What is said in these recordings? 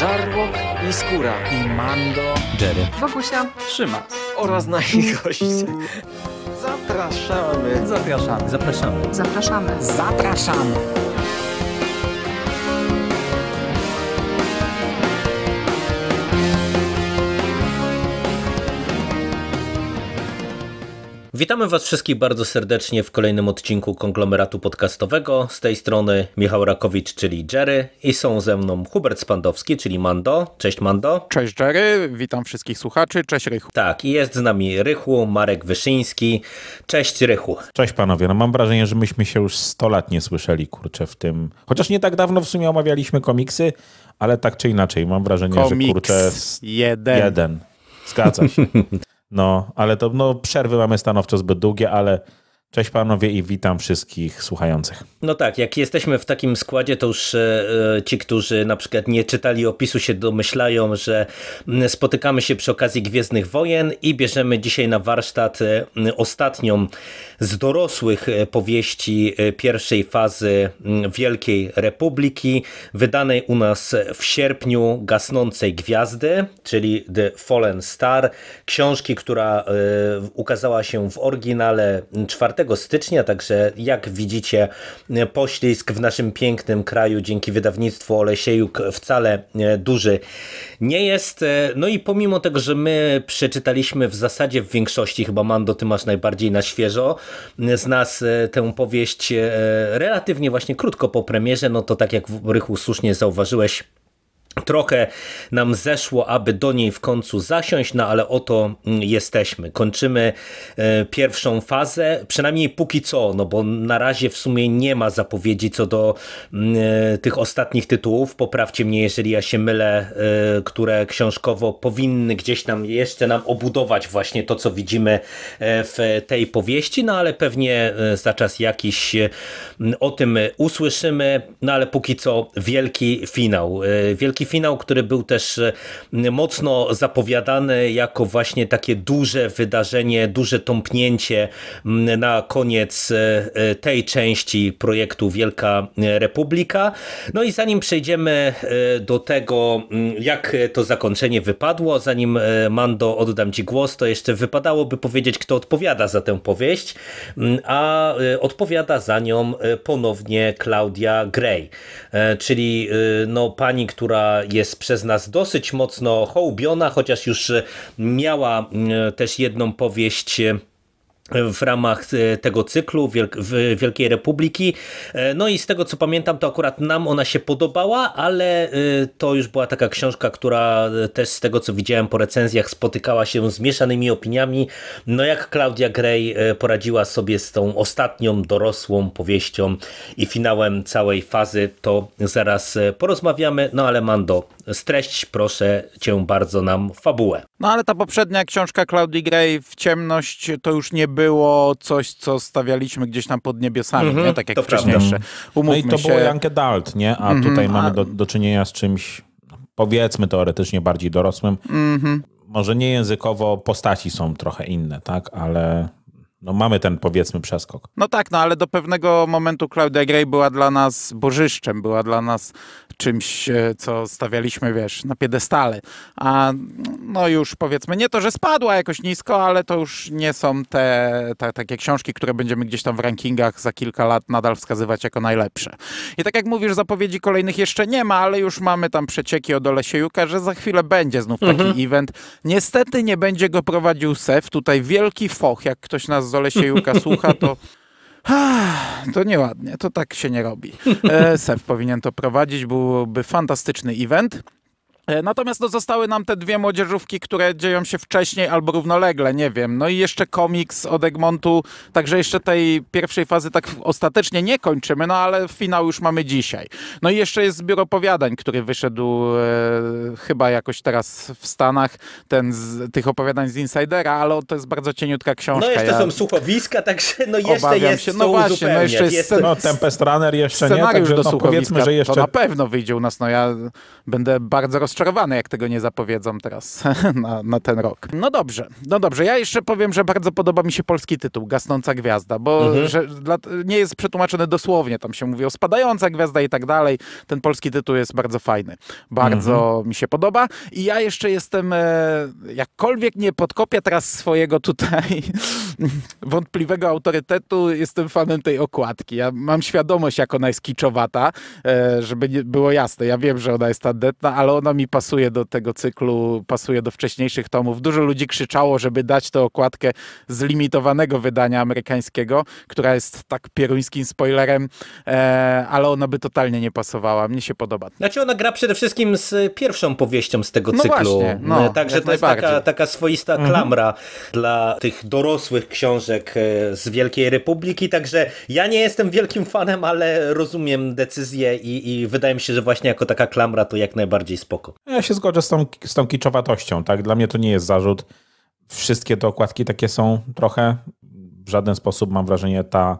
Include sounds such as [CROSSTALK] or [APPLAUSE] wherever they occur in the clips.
Żarłok i Skóra i Mando, Jerry, Wokusia, Trzymać. oraz nasi goście. Zapraszamy. Zapraszamy. Zapraszamy. Zapraszamy. Zapraszamy. Witamy Was wszystkich bardzo serdecznie w kolejnym odcinku konglomeratu podcastowego. Z tej strony Michał Rakowicz, czyli Jerry, i są ze mną Hubert Spandowski, czyli Mando. Cześć Mando. Cześć Jerry, witam wszystkich słuchaczy. Cześć Rychu. Tak, i jest z nami Rychu, Marek Wyszyński. Cześć Rychu. Cześć panowie, no mam wrażenie, że myśmy się już 100 lat nie słyszeli, kurczę, w tym. Chociaż nie tak dawno w sumie omawialiśmy komiksy, ale tak czy inaczej, mam wrażenie, Komiks że kurczę. Jeden. jeden. Zgadza się. [LAUGHS] No, ale to no, przerwy mamy stanowczo zbyt długie, ale Cześć panowie i witam wszystkich słuchających. No tak, jak jesteśmy w takim składzie, to już e, e, ci, którzy na przykład nie czytali opisu, się domyślają, że spotykamy się przy okazji Gwiezdnych Wojen i bierzemy dzisiaj na warsztat e, ostatnią z dorosłych powieści pierwszej fazy Wielkiej Republiki, wydanej u nas w sierpniu Gasnącej Gwiazdy, czyli The Fallen Star, książki, która ukazała się w oryginale 4 4 stycznia, także jak widzicie, e, poślizg w naszym pięknym kraju dzięki wydawnictwu Olesiejuk wcale e, duży nie jest. E, no i pomimo tego, że my przeczytaliśmy w zasadzie w większości, chyba Mando, ty masz najbardziej na świeżo z nas tę powieść relatywnie właśnie krótko po premierze, no to tak jak Rychu słusznie zauważyłeś, Trochę nam zeszło, aby do niej w końcu zasiąść, no ale oto mm, jesteśmy. Kończymy e, pierwszą fazę, przynajmniej póki co, no bo na razie w sumie nie ma zapowiedzi co do mm, e, tych ostatnich tytułów. Poprawcie mnie, jeżeli ja się mylę, e, które książkowo powinny gdzieś nam jeszcze nam obudować właśnie to, co widzimy w tej powieści, no ale pewnie za czas jakiś o tym usłyszymy, no ale póki co wielki finał. Wielki taki finał, który był też e, mocno zapowiadany jako właśnie takie duże wydarzenie, duże tąpnięcie na koniec e, e, tej części projektu Wielka Republika. No i zanim przejdziemy do tego, jak to zakończenie wypadło, zanim Mando oddam Ci głos, to jeszcze wypadałoby powiedzieć, kto odpowiada za tę powieść, a odpowiada za nią ponownie Claudia Gray, czyli no, pani, która jest przez nas dosyć mocno hołbiona, chociaż już miała mm, też jedną powieść w ramach e, tego cyklu Wielkiej Republiki. E, no i z tego co pamiętam, to akurat nam ona się podobała, ale e, to już była taka książka, która też z tego co widziałem po recenzjach spotykała się z mieszanymi opiniami. No jak Claudia Gray poradziła sobie z tą ostatnią dorosłą powieścią i finałem całej fazy, to zaraz porozmawiamy. No ale Mando, streść proszę cię bardzo nam fabułę. No ale ta poprzednia książka Claudii Gray, W ciemność, to już nie było coś, co stawialiśmy gdzieś tam pod niebiosami, mm -hmm, nie? Mhm, tak jak to wcześniejsze. no i to się... było Young Adult, nie? A mm -hmm, tutaj mamy do, do czynienia z czymś, no, powiedzmy teoretycznie bardziej dorosłym. Mm -hmm. Może nie językowo postaci są trochę inne, tak? Ale no mamy ten powiedzmy przeskok. No tak, no ale do pewnego momentu Claudia Gray była dla nas bożyszczem, była dla nas czymś, e, co stawialiśmy, wiesz, na piedestale. A no już powiedzmy, nie to, że spadła jakoś nisko, ale to już nie są te, te takie książki, które będziemy gdzieś tam w rankingach za kilka lat nadal wskazywać jako najlepsze. I tak jak mówisz, zapowiedzi kolejnych jeszcze nie ma, ale już mamy tam przecieki od Olesiejuka, że za chwilę będzie znów taki mhm. event. Niestety nie będzie go prowadził Sef, tutaj wielki foch, jak ktoś nas z Olesiejuka słucha, to [LAUGHS] ah, to nieładnie, to tak się nie robi. E, SEF powinien to prowadzić, byłby fantastyczny event. E, natomiast no, zostały nam te dwie młodzieżówki, które dzieją się wcześniej albo równolegle, nie wiem. No i jeszcze komiks od Egmontu, także jeszcze tej pierwszej fazy tak ostatecznie nie kończymy, no ale finał już mamy dzisiaj. No i jeszcze jest zbiór opowiadań, który wyszedł e, chyba jakoś teraz w Stanach, ten z, tych opowiadań z Insidera, ale to jest bardzo cieniutka książka. No jeszcze ja są słuchowiska, także no jeszcze jest się. No właśnie, no jeszcze jest, jest no, Tempest Runner jeszcze nie, także no, powiedzmy, że jeszcze... To na pewno wyjdzie u nas, no ja będę bardzo rozczarowany rozczarowany, jak tego nie zapowiedzą teraz [LAUGHS] na, na, ten rok. No dobrze, no dobrze. Ja jeszcze powiem, że bardzo podoba mi się polski tytuł, Gasnąca Gwiazda, bo mhm. że, dla, nie jest przetłumaczony dosłownie, tam się mówi o spadająca gwiazda i tak dalej. Ten polski tytuł jest bardzo fajny. Bardzo mhm. mi się podoba. I ja jeszcze jestem, e, jakkolwiek nie podkopię teraz swojego tutaj [LAUGHS] wątpliwego autorytetu, jestem fanem tej okładki. Ja mam świadomość, jak ona jest kiczowata, e, żeby nie, było jasne. Ja wiem, że ona jest tandetna, ale ona mi pasuje do tego cyklu, pasuje do wcześniejszych tomów. Dużo ludzi krzyczało, żeby dać tę okładkę z limitowanego wydania amerykańskiego, która jest tak pieruńskim spoilerem, e, ale ona by totalnie nie pasowała. Mnie się podoba. Znaczy ona gra przede wszystkim z pierwszą powieścią z tego no cyklu. Właśnie, no, e, Także to jest taka, taka swoista mhm. klamra dla tych dorosłych książek e, z Wielkiej Republiki. Także ja nie jestem wielkim fanem, ale rozumiem decyzję i, i wydaje mi się, że właśnie jako taka klamra to jak najbardziej spoko wszystko. Ja się zgodzę z tą, z tą kiczowatością, tak? Dla mnie to nie jest zarzut. Wszystkie te okładki takie są trochę. W żaden sposób mam wrażenie ta,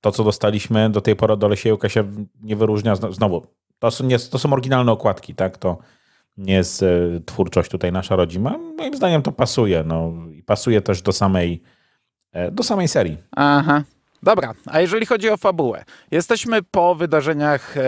to, co dostaliśmy do tej pory do Lesiejuka się nie wyróżnia. Znowu, to są, nie, to są oryginalne okładki, tak? To nie jest twórczość tutaj nasza rodzima. Moim zdaniem to pasuje. No. I pasuje też do samej, e, do samej serii. Aha. Dobra, a jeżeli chodzi o fabułę, jesteśmy po wydarzeniach e,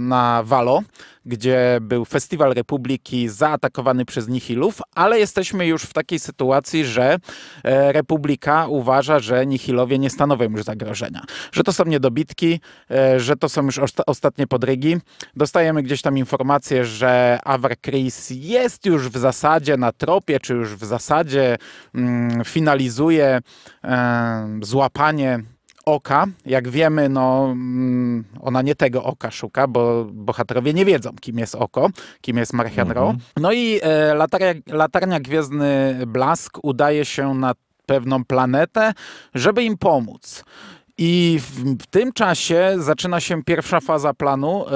na Walo gdzie był Festiwal Republiki zaatakowany przez nihilów, ale jesteśmy już w takiej sytuacji, że e, Republika uważa, że nihilowie nie stanowią już zagrożenia, że to są niedobitki, e, że to są już ostatnie podrygi. Dostajemy gdzieś tam informację, że Avar Chris jest już w zasadzie na tropie, czy już w zasadzie mm, finalizuje e, złapanie oka, jak wiemy, no, mm, ona nie tego oka szuka, bo bohaterowie nie wiedzą, kim jest oko, kim jest Mark Rowe. Mhm. No i e, latarnia, latarnia Gwiezdny Blask udaje się na pewną planetę, żeby im pomóc. I w, w, tym czasie zaczyna się pierwsza faza planu e,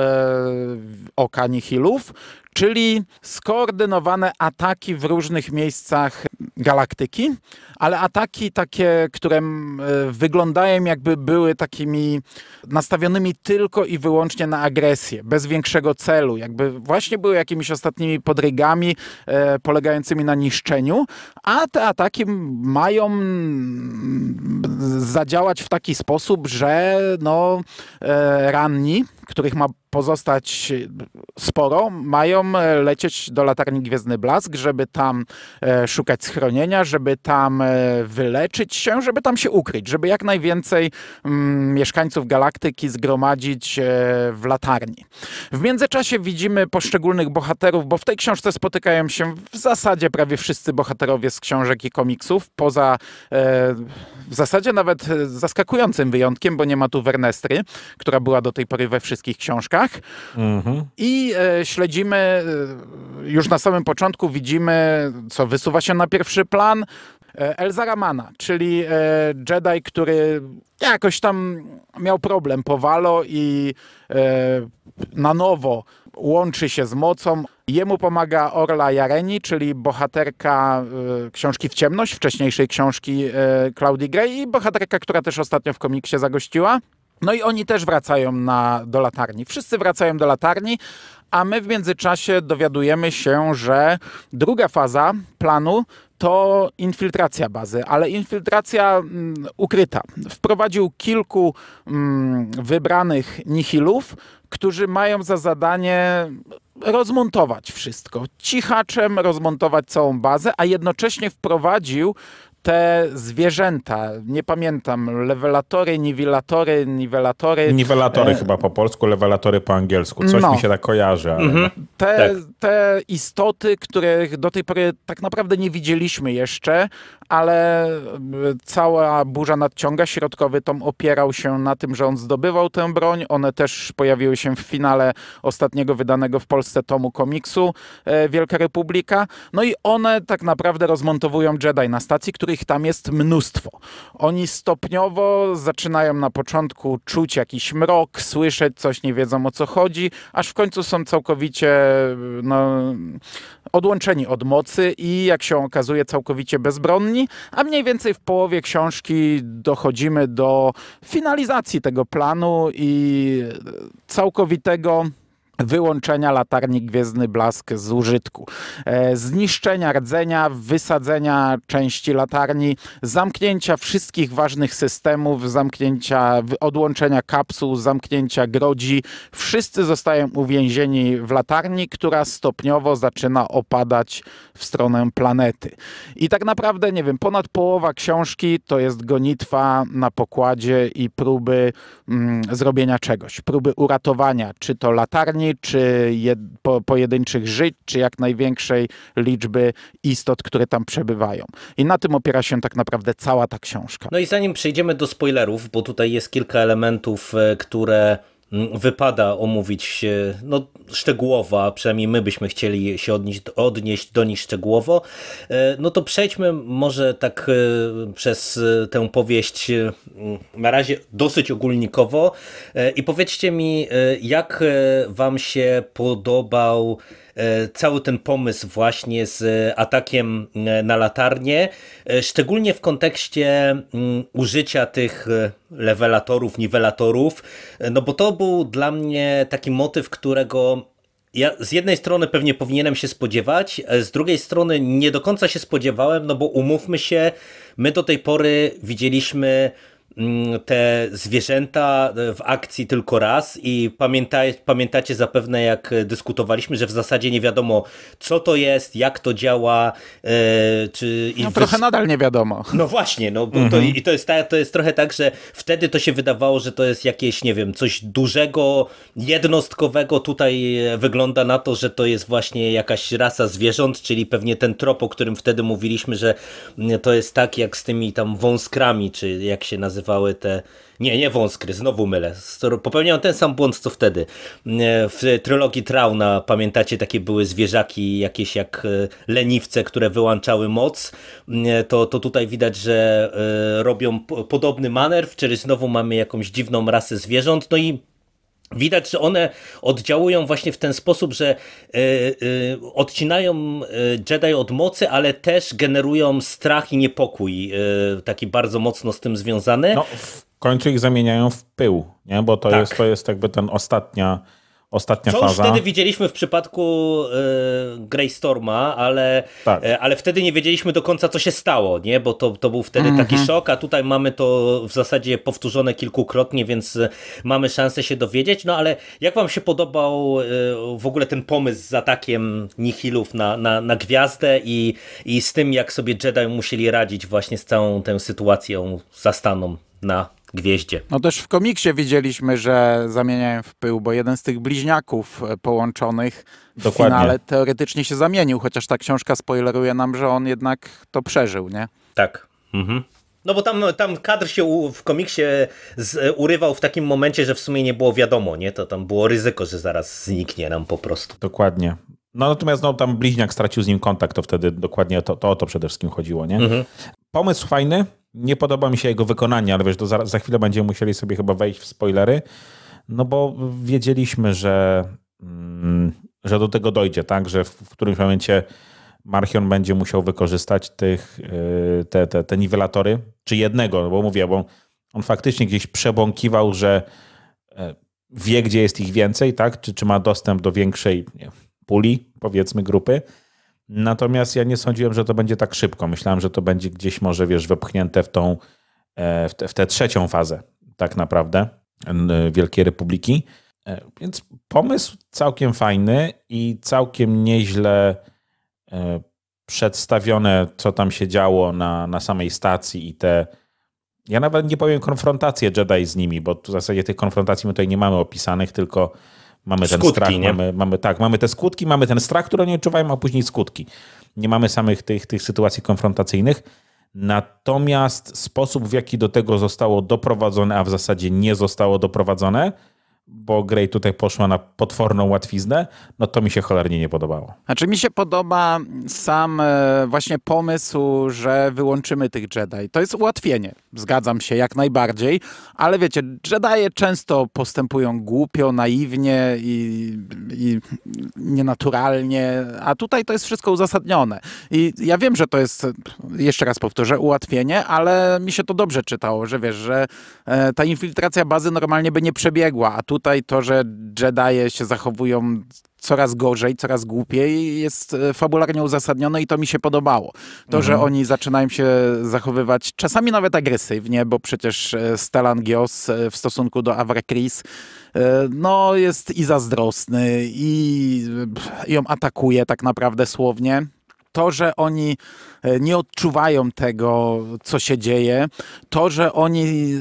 oka Nihilów, czyli skoordynowane ataki w różnych miejscach galaktyki, ale ataki takie, które e, wyglądają jakby były takimi nastawionymi tylko i wyłącznie na agresję, bez większego celu, jakby właśnie były jakimiś ostatnimi podrygami e, polegającymi na niszczeniu, a te ataki mają zadziałać w taki sposób, że no, e, ranni których ma pozostać sporo, mają e, lecieć do latarni Gwiezdny Blask, żeby tam e, szukać schronienia, żeby tam e, wyleczyć się, żeby tam się ukryć, żeby jak najwięcej mm, mieszkańców galaktyki zgromadzić w latarni. W międzyczasie widzimy poszczególnych bohaterów, bo w tej książce spotykają się w zasadzie prawie wszyscy bohaterowie z książek i komiksów, poza w zasadzie nawet zaskakującym wyjątkiem, bo nie ma tu Wernestry, która była do tej pory we wszystkich wszystkich książkach. Mhm. I e, śledzimy, e, już na samym początku widzimy, co wysuwa się na pierwszy plan. E, Elza Ramana, czyli e, Jedi, który jakoś tam miał problem po Valo i na nowo łączy się z mocą. Jemu pomaga Orla Jareni, czyli bohaterka książki W ciemność, wcześniejszej książki Claudii Gray i bohaterka, która też ostatnio w komiksie zagościła. No i oni też wracają na, do latarni. Wszyscy wracają do latarni, a my w międzyczasie dowiadujemy się, że druga faza planu to infiltracja bazy, ale infiltracja mm, ukryta. Wprowadził kilku mm, wybranych nihilów, którzy mają za zadanie rozmontować wszystko. Cichaczem rozmontować całą bazę, a jednocześnie wprowadził te zwierzęta, nie pamiętam, lewelatory, niwilatory, niwelatory. Niwelatory e... chyba po polsku, lewelatory po angielsku. Coś no. mi się tak kojarzy. Ale... Mhm. No. Te, tak. te istoty, których do tej pory tak naprawdę nie widzieliśmy jeszcze, ale e, cała burza nadciąga. Środkowy tom opierał się na tym, że on zdobywał tę broń. One też pojawiły się w finale ostatniego wydanego w Polsce tomu komiksu e, Wielka Republika. No i one tak naprawdę rozmontowują Jedi na stacji, których tam jest mnóstwo. Oni stopniowo zaczynają na początku czuć jakiś mrok, słyszeć coś, nie wiedzą o co chodzi, aż w końcu są całkowicie e, no, odłączeni od mocy i jak się okazuje całkowicie bezbronni a mniej więcej w połowie książki dochodzimy do finalizacji tego planu i całkowitego wyłączenia latarni Gwiezdny Blask z użytku, e, zniszczenia rdzenia, wysadzenia części latarni, zamknięcia wszystkich ważnych systemów, zamknięcia, odłączenia kapsuł, zamknięcia grodzi. Wszyscy zostają uwięzieni w latarni, która stopniowo zaczyna opadać w stronę planety. I tak naprawdę, nie wiem, ponad połowa książki to jest gonitwa na pokładzie i próby mm, zrobienia czegoś, próby uratowania, czy to latarni, czy jed, po, pojedynczych żyć, czy jak największej liczby istot, które tam przebywają. I na tym opiera się tak naprawdę cała ta książka. No i zanim przejdziemy do spoilerów, bo tutaj jest kilka elementów, e, które wypada omówić no, szczegółowo, a przynajmniej my byśmy chcieli się odnieść, odnieść do nich szczegółowo, e, no to przejdźmy może tak e, przez e, tę powieść na razie dosyć ogólnikowo i powiedzcie mi, jak wam się podobał E, cały ten pomysł właśnie z e, atakiem e, na latarnię, szczególnie w kontekście mm, użycia tych lewelatorów, niwelatorów, no bo to był dla mnie taki motyw, którego ja z jednej strony pewnie powinienem się spodziewać, z drugiej strony nie do końca się spodziewałem, no bo umówmy się, my do tej pory widzieliśmy Mm, te zwierzęta e, w akcji tylko raz i pamięta, pamiętacie zapewne jak dyskutowaliśmy, że w zasadzie nie wiadomo co to jest, jak to działa, e, czy... No trochę nadal nie wiadomo. No właśnie, no bo mhm. to, i to jest, to jest trochę tak, że wtedy to się wydawało, że to jest jakieś, nie wiem, coś dużego, jednostkowego, tutaj e, wygląda na to, że to jest właśnie jakaś rasa zwierząt, czyli pewnie ten trop, o którym wtedy mówiliśmy, że mm, to jest tak jak z tymi tam wąskrami, czy jak się nazywa nazywały te. Nie, nie wąskry, znowu mylę. Popełniałem ten sam błąd co wtedy. W trylogii Trauna, pamiętacie, takie były zwierzaki jakieś jak e, leniwce, które wyłączały moc. To, to tutaj widać, że e, robią podobny maner, czyli znowu mamy jakąś dziwną rasę zwierząt. No i Widać, że one oddziałują właśnie w ten sposób, że e, e, odcinają e, Jedi od mocy, ale też generują strach i niepokój, taki bardzo mocno z tym związany. No, w końcu ich zamieniają w pył, nie? bo to, tak. jest, to jest jakby ten ostatnia ostatnia Co faza. Co wtedy widzieliśmy w przypadku y, Greystorma, ale, tak. y, ale wtedy nie wiedzieliśmy do końca, co się stało, nie? bo to, to był wtedy mm -hmm. taki mhm. szok, a tutaj mamy to w zasadzie powtórzone kilkukrotnie, więc y, mamy szansę się dowiedzieć. No ale jak wam się podobał y, w ogóle ten pomysł z atakiem Nihilów na, na, na gwiazdę i, i z tym, jak sobie Jedi musieli radzić właśnie z całą tą sytuacją zastaną na gwieździe. No też w komiksie widzieliśmy, że zamieniają w pył, bo jeden z tych bliźniaków e, połączonych w Dokładnie. finale teoretycznie się zamienił, chociaż ta książka spoileruje nam, że on jednak to przeżył, nie? Tak. Mhm. No bo tam, tam kadr się w komiksie z, urywał w takim momencie, że w sumie nie było wiadomo, nie? To tam było ryzyko, że zaraz zniknie nam po prostu. Dokładnie. No natomiast no, tam bliźniak stracił z nim kontakt, to wtedy dokładnie to, to o to przede wszystkim chodziło, nie? Mhm pomysł fajny. Nie podoba mi się jego wykonanie, ale wiesz, to za, za chwilę będziemy musieli sobie chyba wejść w spoilery, no bo wiedzieliśmy, że, mm, że do tego dojdzie, tak? Że w, w którymś momencie Marchion będzie musiał wykorzystać tych, yy, te, te, te niwelatory, czy jednego, no bo mówię, bo on faktycznie gdzieś przebąkiwał, że e, wie, gdzie jest ich więcej, tak? Czy, czy ma dostęp do większej nie, puli, powiedzmy, grupy Natomiast ja nie sądziłem, że to będzie tak szybko. Myślałem, że to będzie gdzieś może, wiesz, wepchnięte w tą, e, w, te, w tę trzecią fazę tak naprawdę Wielkiej Republiki. E, więc pomysł całkiem fajny i całkiem nieźle e, przedstawione, co tam się działo na, na samej stacji i te. Ja nawet nie powiem konfrontacje Jedi z nimi, bo w zasadzie tych konfrontacji my tutaj nie mamy opisanych, tylko Mamy skutki, ten strach, nie? mamy, mamy, tak, mamy te skutki, mamy ten strach, który nie odczuwają, a później skutki. Nie mamy samych tych, tych sytuacji konfrontacyjnych. Natomiast sposób, w jaki do tego zostało doprowadzone, a w zasadzie nie zostało doprowadzone, bo Grey tutaj poszła na potworną łatwiznę, no to mi się cholernie nie podobało. Znaczy mi się podoba sam e, właśnie pomysł, że wyłączymy tych Jedi. To jest ułatwienie, zgadzam się jak najbardziej, ale wiecie, Jedi często postępują głupio, naiwnie i, i nienaturalnie, a tutaj to jest wszystko uzasadnione. I ja wiem, że to jest, jeszcze raz powtórzę, ułatwienie, ale mi się to dobrze czytało, że wiesz, że e, ta infiltracja bazy normalnie by nie przebiegła, a tu tutaj to, że Jedi się zachowują coraz gorzej, coraz głupiej jest e, fabularnie uzasadnione i to mi się podobało. To, mhm. że oni zaczynają się zachowywać czasami nawet agresywnie, bo przecież e, Stellan Gios e, w stosunku do Avra Chris no jest i zazdrosny i, i ją atakuje tak naprawdę słownie to, że oni e, nie odczuwają tego, co się dzieje, to, że oni, e,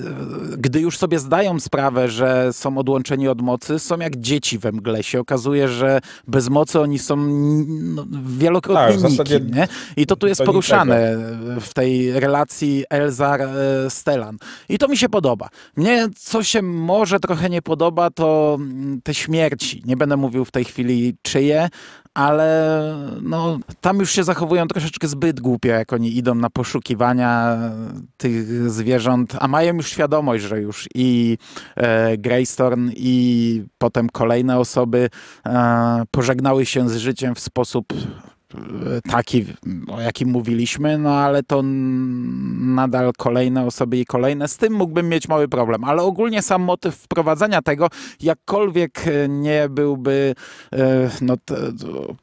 gdy już sobie zdają sprawę, że są odłączeni od mocy, są jak dzieci we mgle. Się okazuje, że bez mocy oni są no, wielokrotnie tak, nikim, nie? I to tu jest to poruszane niczego. w tej relacji Elzar-Stelan. E, I to mi się podoba. Mnie, co się może trochę nie podoba, to mm, te śmierci. Nie będę mówił w tej chwili czyje, ale no, tam już się zachowują troszeczkę zbyt głupio, jak oni idą na poszukiwania tych zwierząt, a mają już świadomość, że już i e, Greystorn, i potem kolejne osoby e, pożegnały się z życiem w sposób taki, o jakim mówiliśmy, no ale to nadal kolejne osoby i kolejne. Z tym mógłbym mieć mały problem, ale ogólnie sam motyw wprowadzania tego, jakkolwiek nie byłby e, no,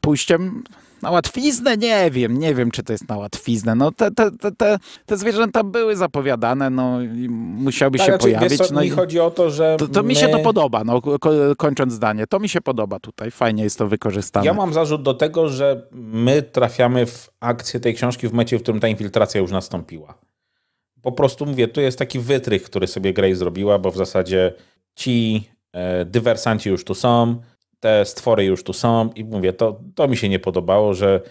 pójściem na łatwiznę? Nie wiem, nie wiem, czy to jest na łatwiznę. No te, te, te, te, zwierzęta były zapowiadane, no i tak, się znaczy, pojawić. Wiesz, no chodzi o to, że... To, to mi się to podoba, no kończąc zdanie, to mi się podoba tutaj, fajnie jest to wykorzystane. Ja mam zarzut do tego, że my trafiamy w akcję tej książki w mecie, w którym ta infiltracja już nastąpiła. Po prostu mówię, tu jest taki wytrych, który sobie Grey zrobiła, bo w zasadzie ci e, dywersanci już tu są, te stwory już tu są i mówię, to, to mi się nie podobało, że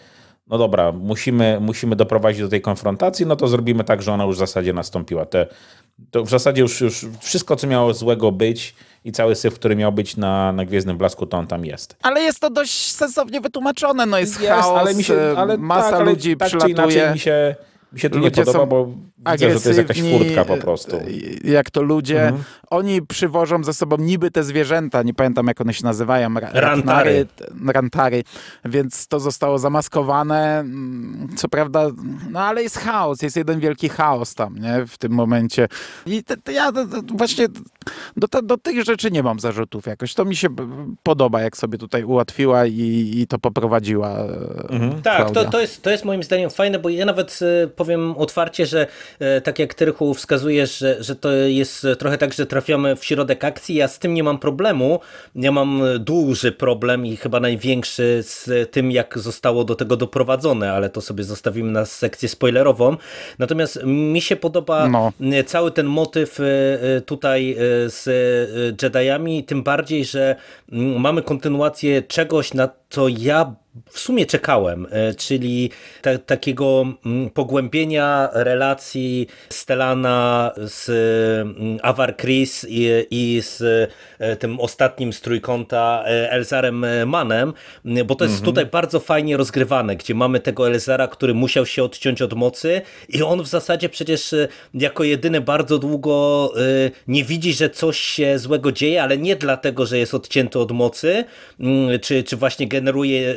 no dobra, musimy, musimy doprowadzić do tej konfrontacji, no to zrobimy tak, że ona już w zasadzie nastąpiła. Te, to w zasadzie już, już wszystko, co miało złego być i cały syf, który miał być na, na Gwiezdnym Blasku, to on tam jest. Ale jest to dość sensownie wytłumaczone, no jest, jest chaos, ale mi się, ale masa tak, ale ludzi tak, przylatuje. Czy inaczej mi się mi się to ludzie nie podoba, bo widzę, że to jest jakaś furtka po prostu. Jak to ludzie, mhm. oni przywożą ze sobą niby te zwierzęta, nie pamiętam jak one się nazywają, ra rantary. rantary, więc to zostało zamaskowane, mm, co prawda, no ale jest chaos, jest jeden wielki chaos tam, nie, w tym momencie. I ja właśnie do, ta, do, tych rzeczy nie mam zarzutów jakoś. To mi się podoba, jak sobie tutaj ułatwiła i, i to poprowadziła. E, mhm. Tak, to, to, jest, to jest moim zdaniem fajne, bo ja nawet e, powiem otwarcie, że e, tak jak Tyrchu wskazujesz, że, że to jest trochę tak, że trafiamy w środek akcji. Ja z tym nie mam problemu. Ja mam duży problem i chyba największy z tym, jak zostało do tego doprowadzone, ale to sobie zostawimy na sekcję spoilerową. Natomiast mi się podoba no. cały ten motyw tutaj z e, Jediami, tym bardziej, że mm, mamy kontynuację czegoś, na co ja w sumie czekałem, e, czyli te, takiego mm, pogłębienia relacji Stelana z mm, Avar Chris i, i z e, tym ostatnim z trójkąta e, Elzarem Manem, mm, bo to jest mhm. tutaj bardzo fajnie rozgrywane, gdzie mamy tego Elzara, który musiał się odciąć od mocy i on w zasadzie przecież jako jedyny bardzo długo nie widzi, że coś się złego dzieje, ale nie dlatego, że jest odcięty od mocy, czy, czy właśnie generuje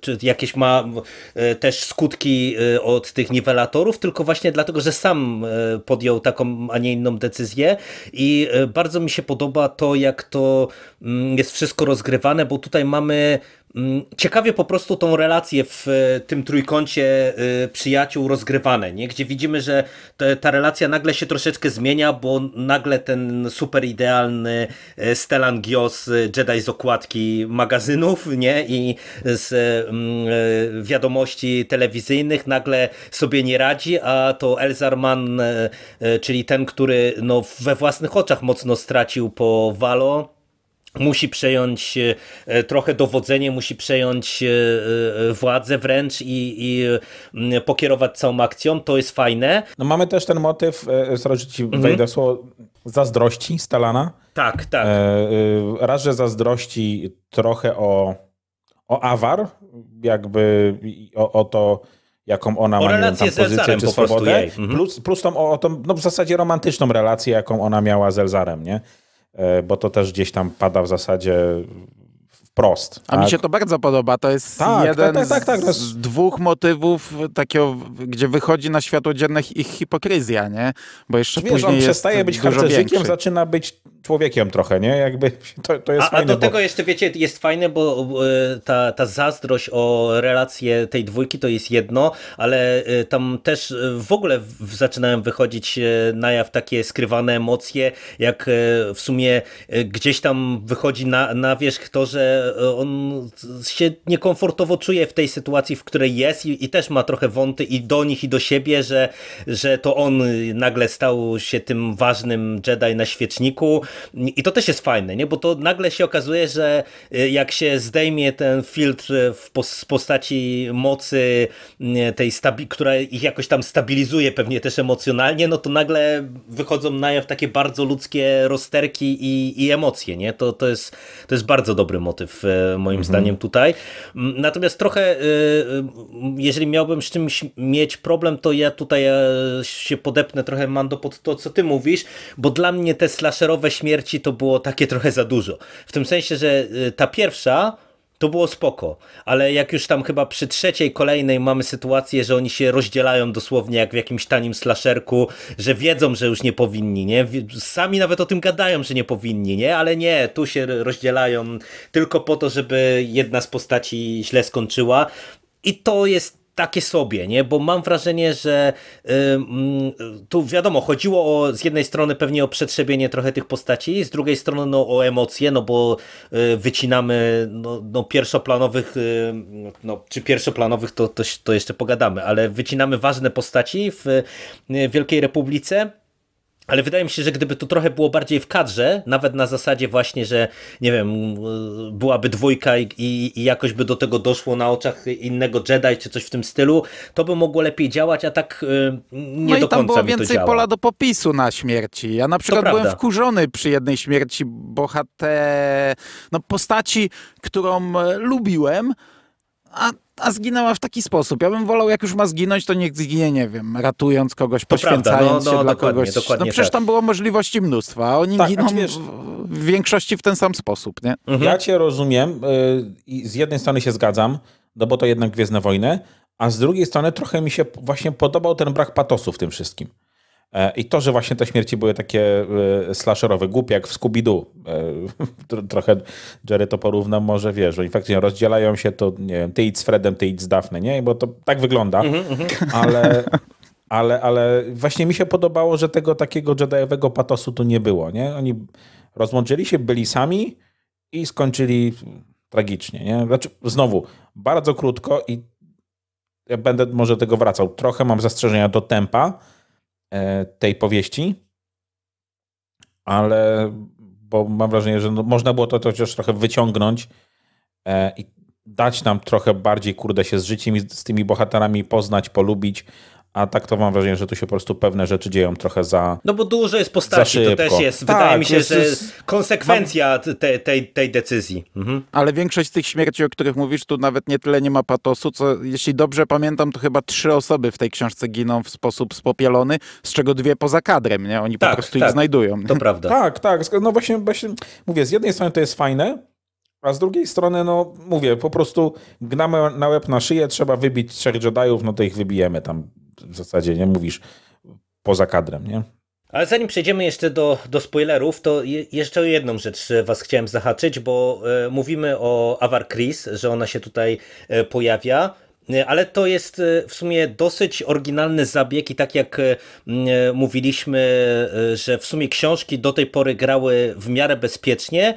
czy jakieś ma e, też skutki e, od tych niwelatorów, tylko właśnie dlatego, że sam e, podjął taką, a nie inną decyzję i bardzo mi się podoba to, jak to mm, jest wszystko rozgrywane, bo tutaj mamy Mm, ciekawie po prostu tą relację w e, tym trójkącie e, przyjaciół rozgrywane, nie? gdzie widzimy, że ta relacja nagle się troszeczkę zmienia, bo nagle ten super idealny e, Stellan Gios, Jedi z okładki magazynów nie? i z mm, wiadomości telewizyjnych nagle sobie nie radzi, a to Elzarman, czyli ten, który no, we własnych oczach mocno stracił po Valo, musi przejąć e, e, trochę dowodzenie, musi przejąć e, władzę wręcz i, i mm, pokierować całą akcją, to jest fajne. No mamy też ten motyw, zaraz ci mhm. wejdę słowo, zazdrości Stalana. Tak, tak. E, raz, że zazdrości trochę o, o awar, jakby o, o to, jaką ona o ma wiem, tam, pozycję czy swobodę, mhm. plus, plus tą, o, o tą, no w zasadzie romantyczną relację, jaką ona miała z Elzarem, nie? E, bo to też gdzieś tam pada w zasadzie wprost. A tak? mi się to bardzo podoba. To jest tak, tak jeden tak, tak, tak, z dwóch motywów takiego, gdzie wychodzi na światło dziennych ich hipokryzja, nie? Bo jeszcze Wiesz, później on przestaje być harcerzykiem, zaczyna być człowiekiem trochę, nie? Jakby [LAUGHS] to, to jest a, fajne, a do tego jeszcze, wiecie, jest fajne, bo e, ta, ta zazdrość o relacje tej dwójki to jest jedno, ale e, tam też e, w ogóle zaczynają wychodzić na jaw takie skrywane emocje, jak w sumie gdzieś tam wychodzi na, na wierzch to, że E, on się niekomfortowo czuje w tej sytuacji, w której jest i, i też ma trochę wąty i do nich, i do siebie, że, że to on nagle stał się tym ważnym Jedi na świeczniku i to też jest fajne, nie? bo to nagle się okazuje, że e, jak się zdejmie ten filtr w pos postaci mocy, tej która ich jakoś tam stabilizuje pewnie też emocjonalnie, no to nagle wychodzą na jaw takie bardzo ludzkie rozterki i, i emocje. Nie? To, to, jest, to jest bardzo dobry motyw E, moim mhm. zdaniem tutaj. Natomiast trochę, e, e, jeżeli miałbym z czymś mieć problem, to ja tutaj się podepnę trochę Mando pod to, co ty mówisz, bo dla mnie te slasherowe śmierci to było takie trochę za dużo. W tym sensie, że ta pierwsza, to było spoko, ale jak już tam chyba przy trzeciej kolejnej mamy sytuację, że oni się rozdzielają dosłownie jak w jakimś tanim slasherku, że wiedzą, że już nie powinni, nie? Sami nawet o tym gadają, że nie powinni, nie? Ale nie, tu się rozdzielają tylko po to, żeby jedna z postaci źle skończyła i to jest takie sobie, nie? Bo mam wrażenie, że yy, tu wiadomo, chodziło o, z jednej strony pewnie o przetrzebienie trochę tych postaci, z drugiej strony no, o emocje, no bo yy, wycinamy no, no pierwszoplanowych, yy, no czy pierwszoplanowych to, to, to jeszcze pogadamy, ale wycinamy ważne postaci w y, Wielkiej Republice ale wydaje mi się, że gdyby to trochę było bardziej w kadrze, nawet na zasadzie właśnie, że nie wiem, byłaby dwójka i, i, i, jakoś by do tego doszło na oczach innego Jedi czy coś w tym stylu, to by mogło lepiej działać, a tak y, nie no do końca No i tam było więcej pola do popisu na śmierci. Ja na przykład byłem wkurzony przy jednej śmierci bohater... no postaci, którą e, lubiłem, a, a zginęła w taki sposób. Ja bym wolał, jak już ma zginąć, to niech zginie, nie wiem, ratując kogoś, to poświęcając no, się no, dla kogoś. no przecież tak. tam było możliwości mnóstwa, a oni tak, giną wiesz, w większości w ten sam sposób, nie? Mhm. Ja cię rozumiem y, i z jednej strony się zgadzam, no bo to jednak Gwiezdne Wojny, a z drugiej strony trochę mi się właśnie podobał ten brak patosu w tym wszystkim. E, I to, że właśnie te śmierci były takie e, slasherowe, głupie jak w Scooby-Doo. E, [LAUGHS] trochę Jerry to porównał, może wiesz, że faktycznie rozdzielają się to, nie wiem, ty idź z Fredem, ty idź z Daphne, nie? Bo to tak wygląda, mm -hmm. ale, ale, ale właśnie mi się podobało, że tego takiego Jediowego patosu tu nie było, nie? Oni rozłączyli się, byli sami i skończyli tragicznie, nie? Znaczy, znowu, bardzo krótko i ja będę może do tego wracał. Trochę mam zastrzeżenia do tempa, E, tej powieści, ale bo mam wrażenie, że no, można było to chociaż trochę wyciągnąć e, i dać nam trochę bardziej, kurde, się z życiem i z tymi bohaterami poznać, polubić, a tak to mam wrażenie, że tu się po prostu pewne rzeczy dzieją trochę za. No bo dużo jest postaci, to też jest. Tak, wydaje mi się, jest, że jest... konsekwencja mam... te, tej, tej decyzji. Mhm. Ale większość z tych śmierci, o których mówisz, tu nawet nie tyle nie ma patosu, co jeśli dobrze pamiętam, to chyba trzy osoby w tej książce giną w sposób spopielony, z czego dwie poza kadrem, nie? Oni tak, po prostu tak. ich znajdują. To prawda. [LAUGHS] tak, tak. No właśnie, właśnie mówię, z jednej strony to jest fajne, a z drugiej strony, no mówię, po prostu gnamy na łeb na szyję, trzeba wybić trzech Jediów, no to ich wybijemy tam w zasadzie, nie? Mówisz poza kadrem, nie? Ale zanim przejdziemy jeszcze do, do spoilerów, to je, jeszcze o jedną rzecz e, was chciałem zahaczyć, bo y, mówimy o Avar Chris, że ona się tutaj y, pojawia. Ale to jest w sumie dosyć oryginalny zabieg i tak jak mówiliśmy, że w sumie książki do tej pory grały w miarę bezpiecznie,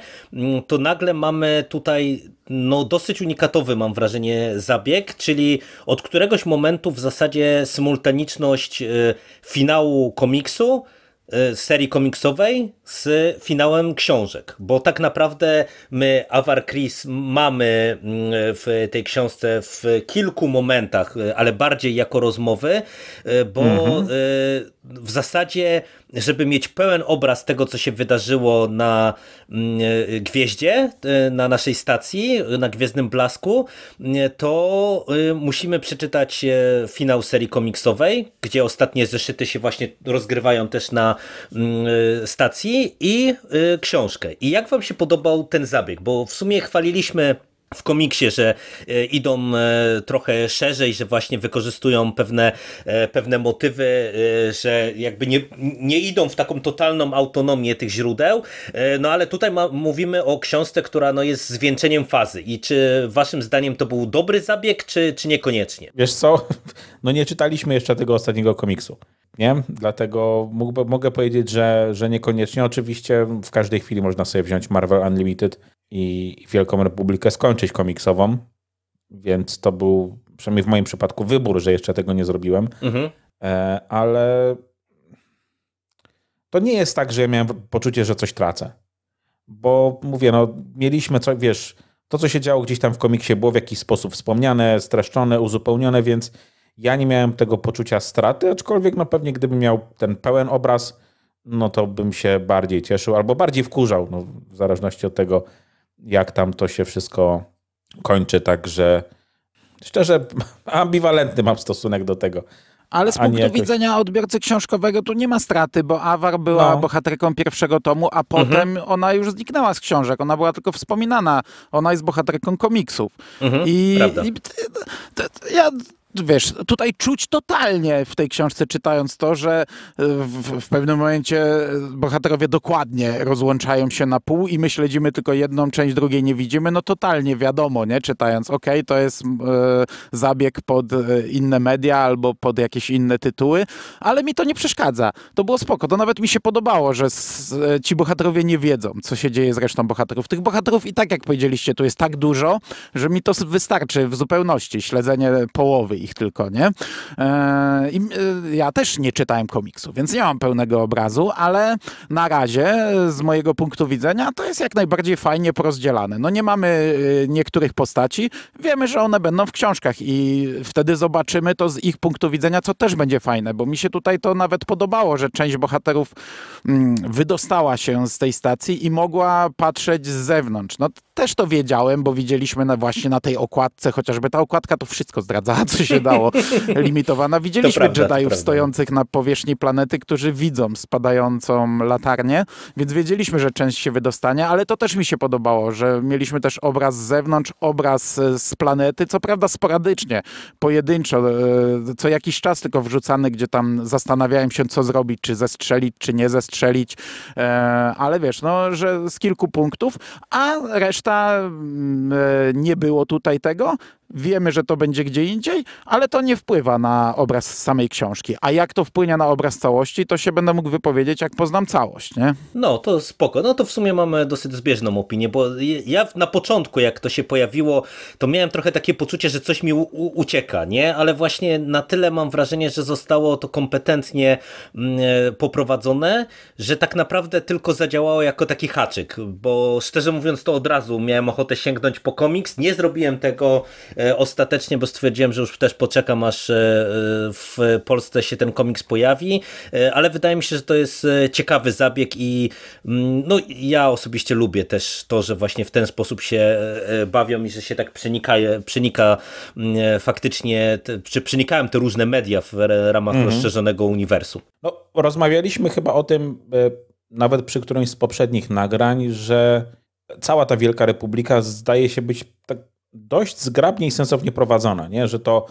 to nagle mamy tutaj no, dosyć unikatowy, mam wrażenie, zabieg, czyli od któregoś momentu w zasadzie symultaniczność y, finału komiksu y, serii komiksowej z finałem książek, bo tak naprawdę my Avar Chris mamy mm, w tej książce w kilku momentach, y, ale bardziej jako rozmowy, bo mhm. w zasadzie żeby mieć pełen obraz tego, co się wydarzyło na mm, e, gwieździe, e, na naszej stacji, na Gwiezdnym Blasku, e, to musimy przeczytać finał serii komiksowej, gdzie ostatnie zeszyty się właśnie rozgrywają też na mm, stacji i książkę. I jak wam się podobał ten zabieg? Bo w sumie chwaliliśmy w komiksie, że e, idą e, trochę szerzej, że właśnie wykorzystują pewne, e, pewne motywy, że jakby nie, nie idą w taką totalną autonomię tych źródeł, no ale tutaj ma, mówimy o książce, która no jest zwieńczeniem fazy i czy waszym zdaniem to był dobry zabieg, czy, czy niekoniecznie? Wiesz co, [LAUGHS] no nie czytaliśmy jeszcze tego ostatniego komiksu. Nie? Dlatego mógłby, mogę powiedzieć, że, że niekoniecznie. Oczywiście w każdej chwili można sobie wziąć Marvel Unlimited i Wielką Republikę skończyć komiksową, więc to był przynajmniej w moim przypadku wybór, że jeszcze tego nie zrobiłem, mhm. E, ale to nie jest tak, że ja miałem poczucie, że coś tracę. Bo mówię, no mieliśmy, coś, wiesz, to co się działo gdzieś tam w komiksie było w jakiś sposób wspomniane, streszczone, uzupełnione, więc ja nie miałem tego poczucia straty, aczkolwiek no pewnie gdybym miał ten pełen obraz, no to bym się bardziej cieszył albo bardziej wkurzał, no, w zależności od tego, jak tam to się wszystko kończy, także szczerze [LAUGHS] ambiwalentny mam stosunek do tego. Ale z punktu jakoś... widzenia odbiorcy książkowego tu nie ma straty, bo Awar była no. bohaterką pierwszego tomu, a mhm. potem mhm. ona już zniknęła z książek. Ona była tylko wspominana. Ona jest bohaterką komiksów. Mhm. I, i ja wiesz, tutaj czuć totalnie w tej książce czytając to, że e, w, w, pewnym momencie bohaterowie dokładnie rozłączają się na pół i my śledzimy tylko jedną część, drugiej nie widzimy, no totalnie wiadomo, nie? Czytając, ok, to jest e, zabieg pod e, inne media albo pod jakieś inne tytuły, ale mi to nie przeszkadza. To było spoko, to nawet mi się podobało, że s, e, ci bohaterowie nie wiedzą, co się dzieje z resztą bohaterów. Tych bohaterów i tak, jak powiedzieliście, tu jest tak dużo, że mi to wystarczy w zupełności, śledzenie połowy ich tylko, nie? E, I e, ja też nie czytałem komiksu, więc nie mam pełnego obrazu, ale na razie z mojego punktu widzenia to jest jak najbardziej fajnie porozdzielane. No nie mamy e, niektórych postaci, wiemy, że one będą w książkach i wtedy zobaczymy to z ich punktu widzenia, co też będzie fajne, bo mi się tutaj to nawet podobało, że część bohaterów mm, wydostała się z tej stacji i mogła patrzeć z zewnątrz. No też to wiedziałem, bo widzieliśmy na, właśnie na tej okładce, chociażby ta okładka to wszystko zdradzała, [LAUGHS] coś przydało, [LAUGHS] limitowana. Widzieliśmy Jediów stojących na powierzchni planety, którzy widzą spadającą latarnię, więc wiedzieliśmy, że część się wydostanie, ale to też mi się podobało, że mieliśmy też obraz z zewnątrz, obraz e, z planety, co prawda sporadycznie, pojedynczo, e, co jakiś czas tylko wrzucany, gdzie tam zastanawiałem się, co zrobić, czy zestrzelić, czy nie zestrzelić, e, ale wiesz, no, że z kilku punktów, a reszta mm, nie było tutaj tego, wiemy, że to będzie gdzie indziej, ale to nie wpływa na obraz samej książki. A jak to wpłynie na obraz całości, to się będę mógł wypowiedzieć, jak poznam całość, nie? No, to spoko. No to w sumie mamy dosyć zbieżną opinię, bo ja na początku, jak to się pojawiło, to miałem trochę takie poczucie, że coś mi ucieka, nie? Ale właśnie na tyle mam wrażenie, że zostało to kompetentnie mm, e, poprowadzone, że tak naprawdę tylko zadziałało jako taki haczyk, bo szczerze mówiąc to od razu miałem ochotę sięgnąć po komiks, nie zrobiłem tego e, E, ostatecznie, bo stwierdziłem, że już też poczekam, aż e, w Polsce się ten komiks pojawi, e, ale wydaje mi się, że to jest ciekawy zabieg i mm, no, ja osobiście lubię też to, że właśnie w ten sposób się bawią i że się tak przenika, przenika mm, faktycznie, czy przenikają te różne media w ramach mhm. rozszerzonego uniwersum. No, rozmawialiśmy chyba o tym nawet przy którymś z poprzednich nagrań, że cała ta Wielka Republika zdaje się być tak dość zgrabnie i sensownie prowadzona, nie? że to,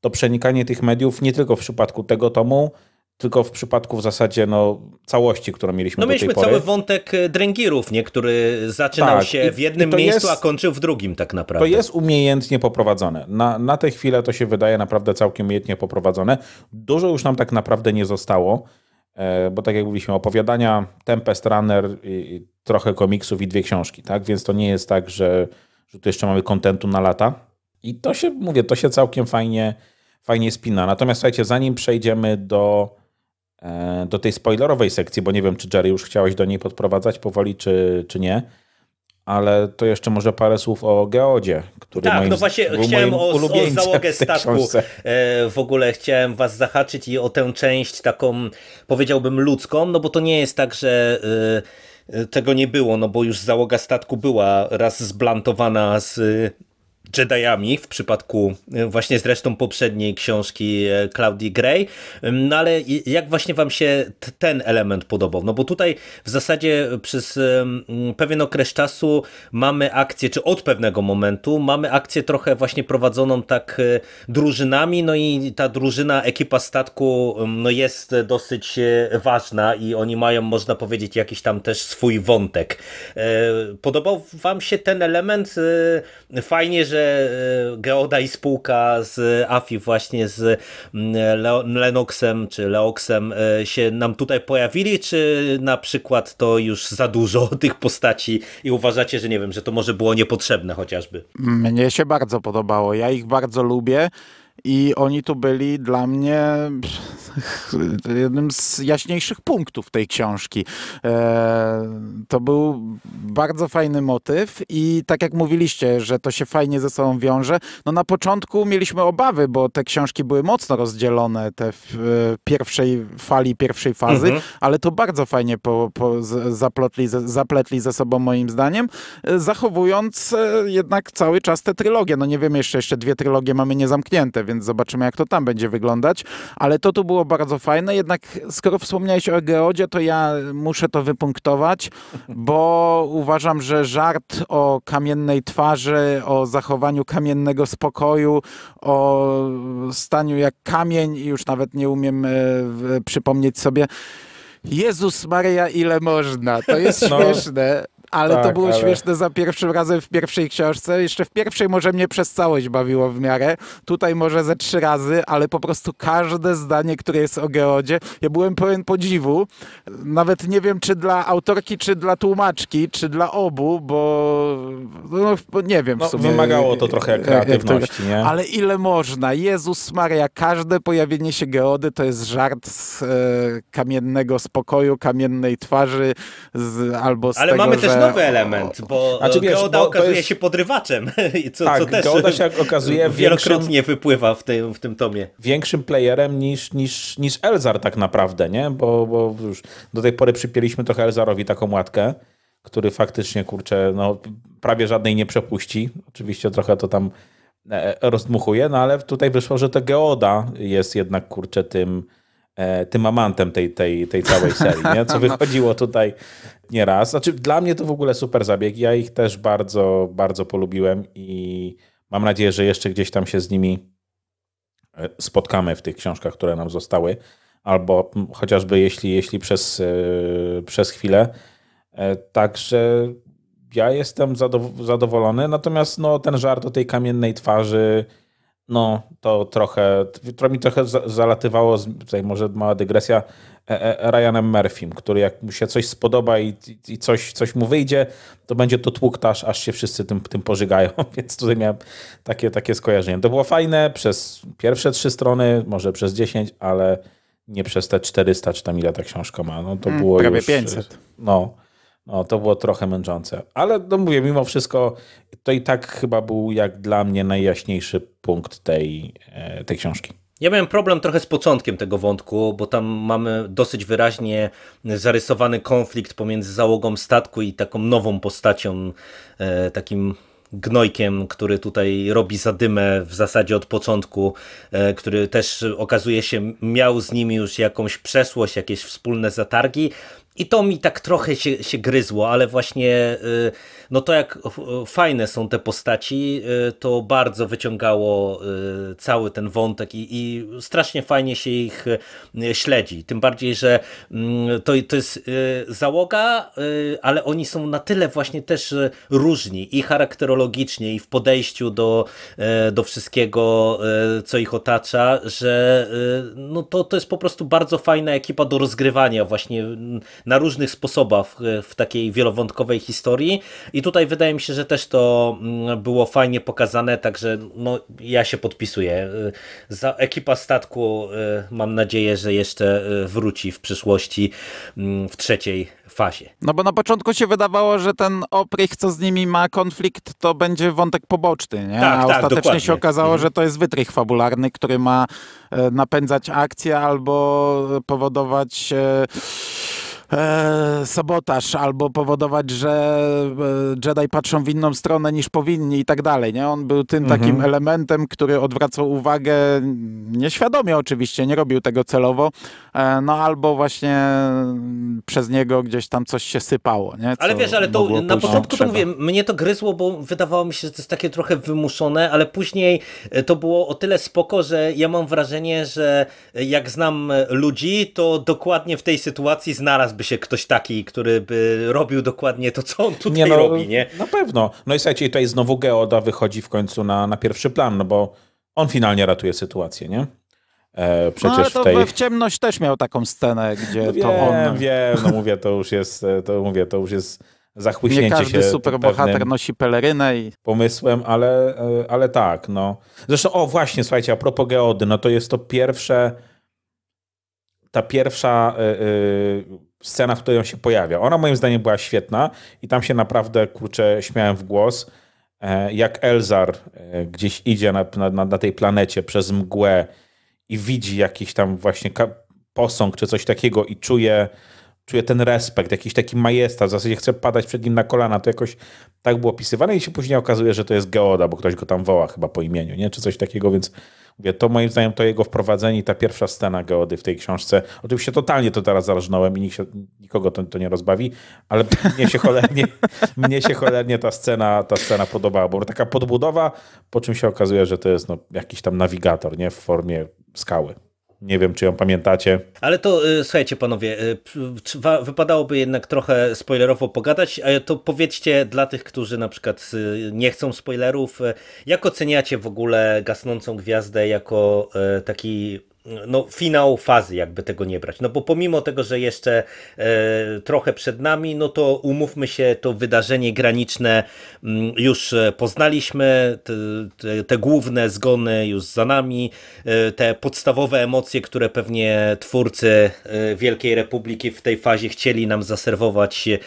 to przenikanie tych mediów nie tylko w przypadku tego tomu, tylko w przypadku w zasadzie no, całości, którą mieliśmy No mieliśmy cały wątek e, dręgirów, nie? który zaczynał tak, się w jednym miejscu, jest, a kończył w drugim tak naprawdę. To jest umiejętnie poprowadzone. Na, na tę chwilę to się wydaje naprawdę całkiem umiejętnie poprowadzone. Dużo już nam tak naprawdę nie zostało, e, bo tak jak mówiliśmy, opowiadania, Tempest Runner, trochę komiksów i dwie książki, tak? Więc to nie jest tak, że że tu jeszcze mamy kontentu na lata. I to się, mówię, to się całkiem fajnie, fajnie spina. Natomiast słuchajcie, zanim przejdziemy do, e, do tej spoilerowej sekcji, bo nie wiem, czy Jerry już chciałeś do niej podprowadzać powoli, czy, czy nie, ale to jeszcze może parę słów o Geodzie, który Tak, moim, no właśnie chciałem o, o załogę statku e, w ogóle chciałem was zahaczyć i o tę część taką powiedziałbym ludzką, no bo to nie jest tak, że y, tego nie było, no bo już załoga statku była raz zblantowana z Jediami, w przypadku e, właśnie zresztą poprzedniej książki e, Claudii Gray. No ale jak właśnie wam się ten element podobał? No bo tutaj w zasadzie przez pewien okres czasu mamy akcję, czy od pewnego momentu mamy akcję trochę właśnie prowadzoną tak e, drużynami, no i ta drużyna, ekipa statku no jest dosyć ważna i oni mają, można powiedzieć, jakiś tam też swój wątek. Podobał wam się ten element? Fajnie, że E, Geoda i spółka z AFI właśnie z mm, Lenoxem czy Leoxem e, się nam tutaj pojawili, czy na przykład to już za dużo [LAUGHS] tych postaci i uważacie, że nie wiem, że to może było niepotrzebne chociażby? Mnie się bardzo podobało. Ja ich bardzo lubię i oni tu byli dla mnie [LAUGHS] jednym z jaśniejszych punktów tej książki. E, to był bardzo fajny motyw i tak jak mówiliście, że to się fajnie ze sobą wiąże, no na początku mieliśmy obawy, bo te książki były mocno rozdzielone, te e, pierwszej fali, pierwszej fazy, mhm. ale to bardzo fajnie po, po zaplotli, zapletli ze sobą moim zdaniem, e, zachowując jednak cały czas te trylogie. No nie wiem, jeszcze, jeszcze dwie trylogie mamy niezamknięte, więc zobaczymy jak to tam będzie wyglądać, ale to tu było było bardzo fajne, jednak skoro wspomniałeś o Geodzie, to ja muszę to wypunktować, [LAUGHS] bo uważam, że żart o kamiennej twarzy, o zachowaniu kamiennego spokoju, o staniu jak kamień i już nawet nie umiem e, przypomnieć sobie, Jezus Maria, ile można. To jest no, śmieszne ale tak, to było ale... śmieszne za pierwszym razem w pierwszej książce. Jeszcze w pierwszej może mnie przez całość bawiło w miarę. Tutaj może ze trzy razy, ale po prostu każde zdanie, które jest o Geodzie, ja byłem pełen podziwu. Nawet nie wiem, czy dla autorki, czy dla tłumaczki, czy dla obu, bo no, nie wiem no, w sumie. Wymagało to trochę kreatywności, nie? Ale ile można? Jezus Maria, każde pojawienie się Geody to jest żart z e, kamiennego spokoju, kamiennej twarzy z, albo z Ale tego, mamy że... też nowy element, bo znaczy, e, wiesz, Geoda bo okazuje jest... się podrywaczem, [LAUGHS] co, tak, co też Geoda się okazuje [LAUGHS] wielokrotnie większym, wypływa w tym, w tym tomie. Większym playerem niż, niż, niż Elzar tak naprawdę, nie? Bo, bo już do tej pory przypieliśmy trochę Elzarowi taką łatkę, który faktycznie, kurczę, no, prawie żadnej nie przepuści. Oczywiście trochę to tam e, e, rozdmuchuje, no ale tutaj wyszło, że to Geoda jest jednak, kurczę, tym E, tym amantem tej, tej, tej całej serii, nie? co [LAUGHS] no. wychodziło tutaj nieraz. Znaczy, dla mnie to w ogóle super zabieg. Ja ich też bardzo, bardzo polubiłem i mam nadzieję, że jeszcze gdzieś tam się z nimi e, spotkamy w tych książkach, które nam zostały, albo chociażby jeśli, jeśli przez, e, przez chwilę. Także ja jestem zadowolony, natomiast no, ten żart o tej kamiennej twarzy no, to trochę, to mi trochę zalatywało, tutaj może mała dygresja, e, e, Ryanem Murphym, który jak mu się coś spodoba i, i, coś, coś mu wyjdzie, to będzie to tłuktaż, aż się wszyscy tym, tym pożygają, [LAUGHS] więc tutaj miałem takie, takie skojarzenie. To było fajne przez pierwsze trzy strony, może przez dziesięć, ale nie przez te 400 czy tam ile ta książka ma. No to mm, było prawie już, 500. No, no, to było trochę męczące. Ale no mówię, mimo wszystko to i tak chyba był jak dla mnie najjaśniejszy punkt tej, e, tej książki. Ja miałem problem trochę z początkiem tego wątku, bo tam mamy dosyć wyraźnie zarysowany konflikt pomiędzy załogą statku i taką nową postacią, e, takim gnojkiem, który tutaj robi zadymę w zasadzie od początku, e, który też okazuje się miał z nimi już jakąś przeszłość, jakieś wspólne zatargi, i to mi tak trochę się, się gryzło, ale właśnie. Yy, no to jak fajne są te postaci, y, to bardzo wyciągało y, cały ten wątek i, i strasznie fajnie się ich y, śledzi. Tym bardziej, że mm, to, to jest załoga, ale oni są na tyle właśnie też różni i charakterologicznie, i w podejściu do, do wszystkiego, co ich otacza, że no to, to jest po prostu bardzo fajna ekipa do rozgrywania właśnie mm, na różnych sposobach w takiej wielowątkowej historii i tutaj wydaje mi się, że też to mm, było fajnie pokazane, także no, ja się podpisuję. Y, za ekipa statku y, mam nadzieję, że jeszcze y, wróci w przyszłości mm, w trzeciej fazie. No bo na początku się wydawało, że ten oprych, co z nimi ma konflikt, to będzie wątek poboczny, nie? Tak, A tak, ostatecznie dokładnie. się okazało, mhm. że to jest wytrych fabularny, który ma e, napędzać akcję albo powodować e, E, sabotaż albo powodować, że e, Jedi patrzą w inną stronę niż powinni i tak dalej. Nie? On był tym mhm. takim elementem, który odwracał uwagę nieświadomie oczywiście, nie robił tego celowo, e, no albo właśnie przez niego gdzieś tam coś się sypało. Nie? Co ale wiesz, ale to na początku to mówię, mnie to gryzło, bo wydawało mi się, że to jest takie trochę wymuszone, ale później to było o tyle spoko, że ja mam wrażenie, że jak znam ludzi, to dokładnie w tej sytuacji znalazł znalazłby się ktoś taki, który by robił dokładnie to, co on tutaj nie, no, robi, nie? Na pewno. No i słuchajcie, tutaj znowu Geoda wychodzi w końcu na, na pierwszy plan, no bo on finalnie ratuje sytuację, nie? E, przecież no, ale to w, tej... w ciemność też miał taką scenę, gdzie no, wiem, to on... Wiem, no mówię, to już jest, e, to mówię, to już jest zachłyśnięcie Nie każdy superbohater nosi pelerynę i... Pomysłem, ale, e, ale tak, no. Zresztą, o właśnie, słuchajcie, a propos Geody, no to jest to pierwsze, ta pierwsza e, scena, w której on się pojawia. Ona moim zdaniem była świetna i tam się naprawdę, kurczę, śmiałem w głos, e, jak Elzar e, gdzieś idzie na, na, na tej planecie przez mgłę i widzi jakiś tam właśnie posąg czy coś takiego i czuje czuję ten respekt, jakiś taki majestat, w zasadzie chcę padać przed nim na kolana, to jakoś tak było opisywane i się później okazuje, że to jest Geoda, bo ktoś go tam woła chyba po imieniu, nie? Czy coś takiego, więc mówię, to moim zdaniem to jego wprowadzenie i ta pierwsza scena Geody w tej książce, oczywiście totalnie to teraz zarżnąłem i nikt się, nikogo to, to, nie rozbawi, ale [LAUGHS] mnie się cholernie, mnie się cholernie ta scena, ta scena podobała, bo taka podbudowa, po czym się okazuje, że to jest no, jakiś tam nawigator, nie? W formie skały. Nie wiem, czy ją pamiętacie. Ale to y, słuchajcie, panowie, y, wypadałoby jednak trochę spoilerowo pogadać, a to powiedzcie dla tych, którzy na przykład y, nie chcą spoilerów, jak oceniacie w ogóle gasnącą gwiazdę jako taki no, finał fazy, jakby tego nie brać. No bo pomimo tego, że jeszcze e, trochę przed nami, no to umówmy się, to wydarzenie graniczne m, mm, już e, poznaliśmy, te, te, te, główne zgony już za nami, e, te podstawowe emocje, które pewnie twórcy e, Wielkiej Republiki w tej fazie chcieli nam zaserwować e,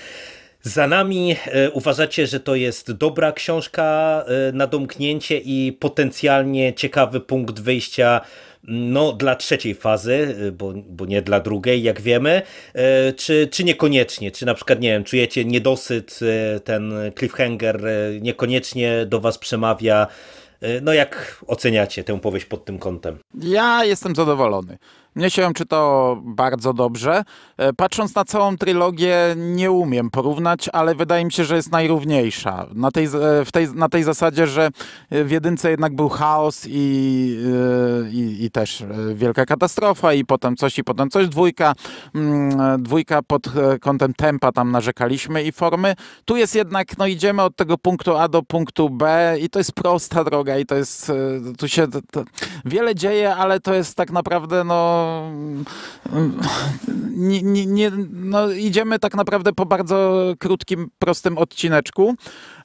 za nami uważacie, że to jest dobra książka na domknięcie i potencjalnie ciekawy punkt wyjścia no, dla trzeciej fazy, y, bo, bo nie dla drugiej, jak wiemy, y, czy, czy niekoniecznie, czy na przykład, nie wiem, czujecie niedosyt, y, ten cliffhanger niekoniecznie do was przemawia, no jak oceniacie tę powieść pod tym kątem? Ja jestem zadowolony. Mnie się to bardzo dobrze. E, patrząc na całą trylogię, nie umiem porównać, ale wydaje mi się, że jest najrówniejsza. Na tej, e, w tej, na tej zasadzie, że e, w jedynce jednak był chaos i, i, i też wielka katastrofa i potem coś i potem coś. Dwójka, mm, dwójka pod kątem tempa tam narzekaliśmy i formy. Tu jest jednak, no idziemy od tego punktu A do punktu B i to jest prosta droga i to jest, tu się to, to wiele dzieje, ale to jest tak naprawdę, no nie, nie, nie, no idziemy tak naprawdę po bardzo krótkim, prostym odcineczku,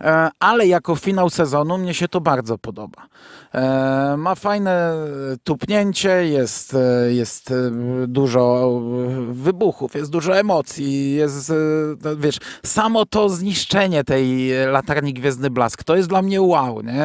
e, ale jako finał sezonu mnie się to bardzo podoba. E, ma fajne tupnięcie, jest, e, jest dużo wybuchów, jest dużo emocji, jest, no, wiesz, samo to zniszczenie tej latarni Gwiezdny Blask, to jest dla mnie wow, nie?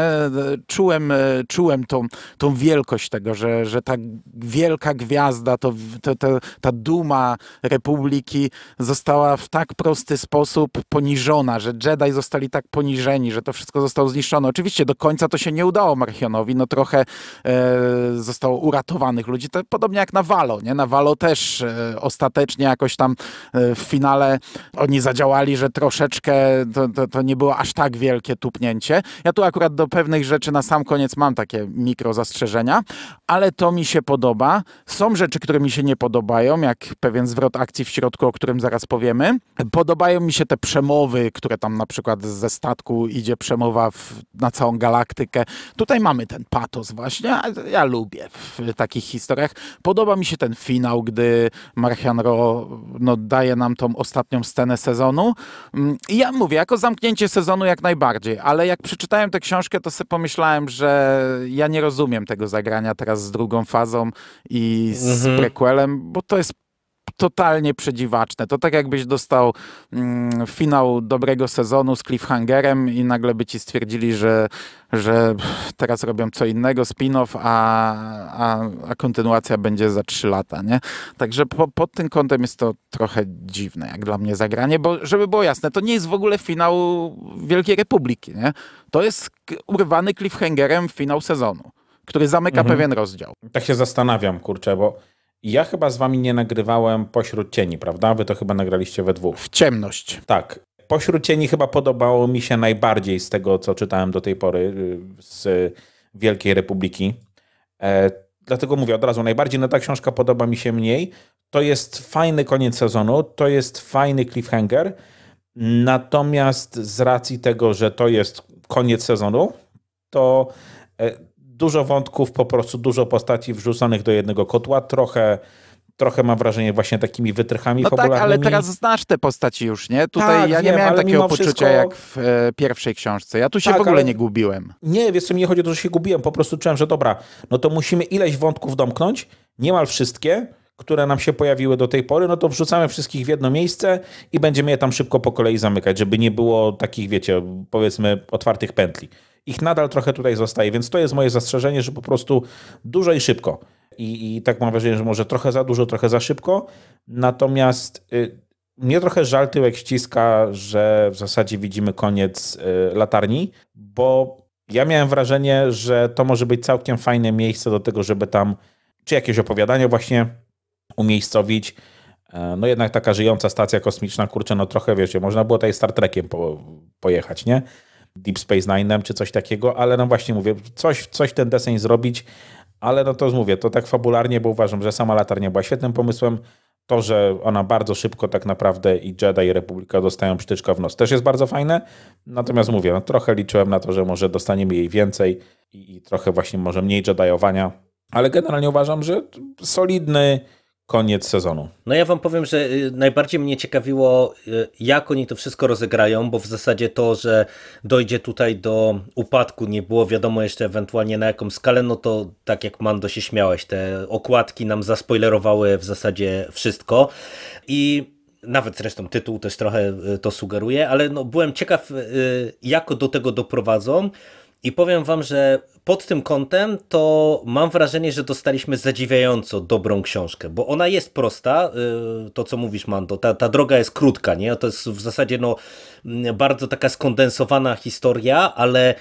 Czułem, czułem tą, tą wielkość tego, że, że ta wielka gwiazda gwiazda, to, to, to, ta duma Republiki została w tak prosty sposób poniżona, że Jedi zostali tak poniżeni, że to wszystko zostało zniszczone. Oczywiście do końca to się nie udało Marchionowi, no trochę e, zostało uratowanych ludzi, to podobnie jak na Valo, nie? Na Valo też e, ostatecznie jakoś tam e, w finale oni zadziałali, że troszeczkę to, to, to nie było aż tak wielkie tupnięcie. Ja tu akurat do pewnych rzeczy na sam koniec mam takie mikro zastrzeżenia, ale to mi się podoba. Są rzeczy, które mi się nie podobają, jak pewien zwrot akcji w środku, o którym zaraz powiemy. Podobają mi się te przemowy, które tam na przykład ze statku idzie przemowa w, na całą galaktykę. Tutaj mamy ten patos właśnie, ja lubię w takich historiach. Podoba mi się ten finał, gdy Marchian Ro no, daje nam tą ostatnią scenę sezonu. Mm, I ja mówię, jako zamknięcie sezonu jak najbardziej, ale jak przeczytałem tę książkę, to sobie pomyślałem, że ja nie rozumiem tego zagrania teraz z drugą fazą i z mhm. prequelem, bo to jest totalnie przedziwaczne. To tak jakbyś dostał mm, finał dobrego sezonu z cliffhangerem i nagle by ci stwierdzili, że, że teraz robią co innego, spin-off, a, a, a, kontynuacja będzie za trzy lata, nie? Także po, pod tym kątem jest to trochę dziwne, jak dla mnie zagranie, bo żeby było jasne, to nie jest w ogóle finał Wielkiej Republiki, nie? To jest urwany cliffhangerem finał sezonu który zamyka mhm. pewien rozdział. Tak się zastanawiam, kurczę, bo ja chyba z wami nie nagrywałem pośród cieni, prawda? Wy to chyba nagraliście we dwóch. W ciemność. Tak. Pośród cieni chyba podobało mi się najbardziej z tego, co czytałem do tej pory y, z Wielkiej Republiki. E, dlatego mówię od razu, najbardziej no ta książka podoba mi się mniej. To jest fajny koniec sezonu, to jest fajny cliffhanger. Natomiast z racji tego, że to jest koniec sezonu, to e, dużo wątków, po prostu dużo postaci wrzucanych do jednego kotła, trochę trochę mam wrażenie właśnie takimi wytrychami no fabularnymi. tak, ale teraz znasz te postaci już, nie? Tutaj tak, ja nie wiem, miałem takiego poczucia wszystko... jak w e, pierwszej książce. Ja tu się tak, w ogóle ale... nie gubiłem. Nie, wiesz co, mi nie chodzi o to, że się gubiłem. Po prostu czułem, że dobra, no to musimy ileś wątków domknąć, niemal wszystkie, które nam się pojawiły do tej pory, no to wrzucamy wszystkich w jedno miejsce i będziemy je tam szybko po kolei zamykać, żeby nie było takich, wiecie, powiedzmy otwartych pętli ich nadal trochę tutaj zostaje, więc to jest moje zastrzeżenie, że po prostu dużo i szybko. I, i tak mam wrażenie, że może trochę za dużo, trochę za szybko. Natomiast y, mnie trochę żal tyłek ściska, że w zasadzie widzimy koniec y, latarni, bo ja miałem wrażenie, że to może być całkiem fajne miejsce do tego, żeby tam czy jakieś opowiadanie właśnie umiejscowić. E, no jednak taka żyjąca stacja kosmiczna, kurczę, no trochę wiecie, można było tutaj Star Trekiem po, pojechać, nie? Deep Space Nine'em czy coś takiego, ale no właśnie mówię, coś, coś ten deseń zrobić, ale no to mówię, to tak fabularnie, bo uważam, że sama latarnia była świetnym pomysłem. To, że ona bardzo szybko tak naprawdę i Jedi i Republika dostają psztyczka w nos też jest bardzo fajne. Natomiast mówię, no trochę liczyłem na to, że może dostaniemy jej więcej i, i trochę właśnie może mniej Jediowania, ale generalnie uważam, że solidny, koniec sezonu. No ja wam powiem, że y, najbardziej mnie ciekawiło, y, jak oni to wszystko rozegrają, bo w zasadzie to, że dojdzie tutaj do upadku, nie było wiadomo jeszcze ewentualnie na jaką skalę, no to tak jak Mando się śmiałeś, te okładki nam zaspoilerowały w zasadzie wszystko i nawet zresztą tytuł też trochę y, to sugeruje, ale no byłem ciekaw, jak do tego doprowadzą, i powiem wam, że pod tym kątem to mam wrażenie, że dostaliśmy zadziwiająco dobrą książkę, bo ona jest prosta, y, to co mówisz Mando, ta, ta droga jest krótka, nie? to jest w zasadzie no, bardzo taka skondensowana historia, ale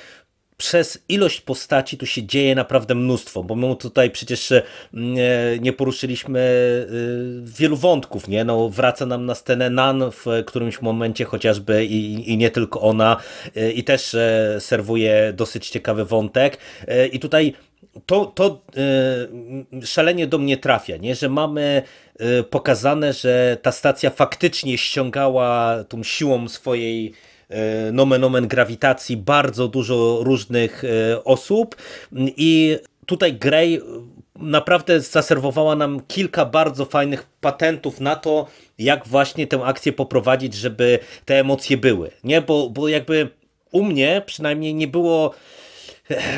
przez ilość postaci tu się dzieje naprawdę mnóstwo, bo my tutaj przecież e, nie poruszyliśmy e, wielu wątków, nie? No, wraca nam na scenę Nan w którymś momencie chociażby i, i nie tylko ona e, i też serwuje dosyć ciekawy wątek i tutaj to, to szalenie do mnie trafia, nie? że mamy pokazane, że ta stacja faktycznie ściągała tą siłą swojej E, nomen omen grawitacji bardzo dużo różnych e, osób i tutaj Grey naprawdę zaserwowała nam kilka bardzo fajnych patentów na to, jak właśnie tę akcję poprowadzić, żeby te emocje były, nie? Bo, bo jakby u mnie przynajmniej nie było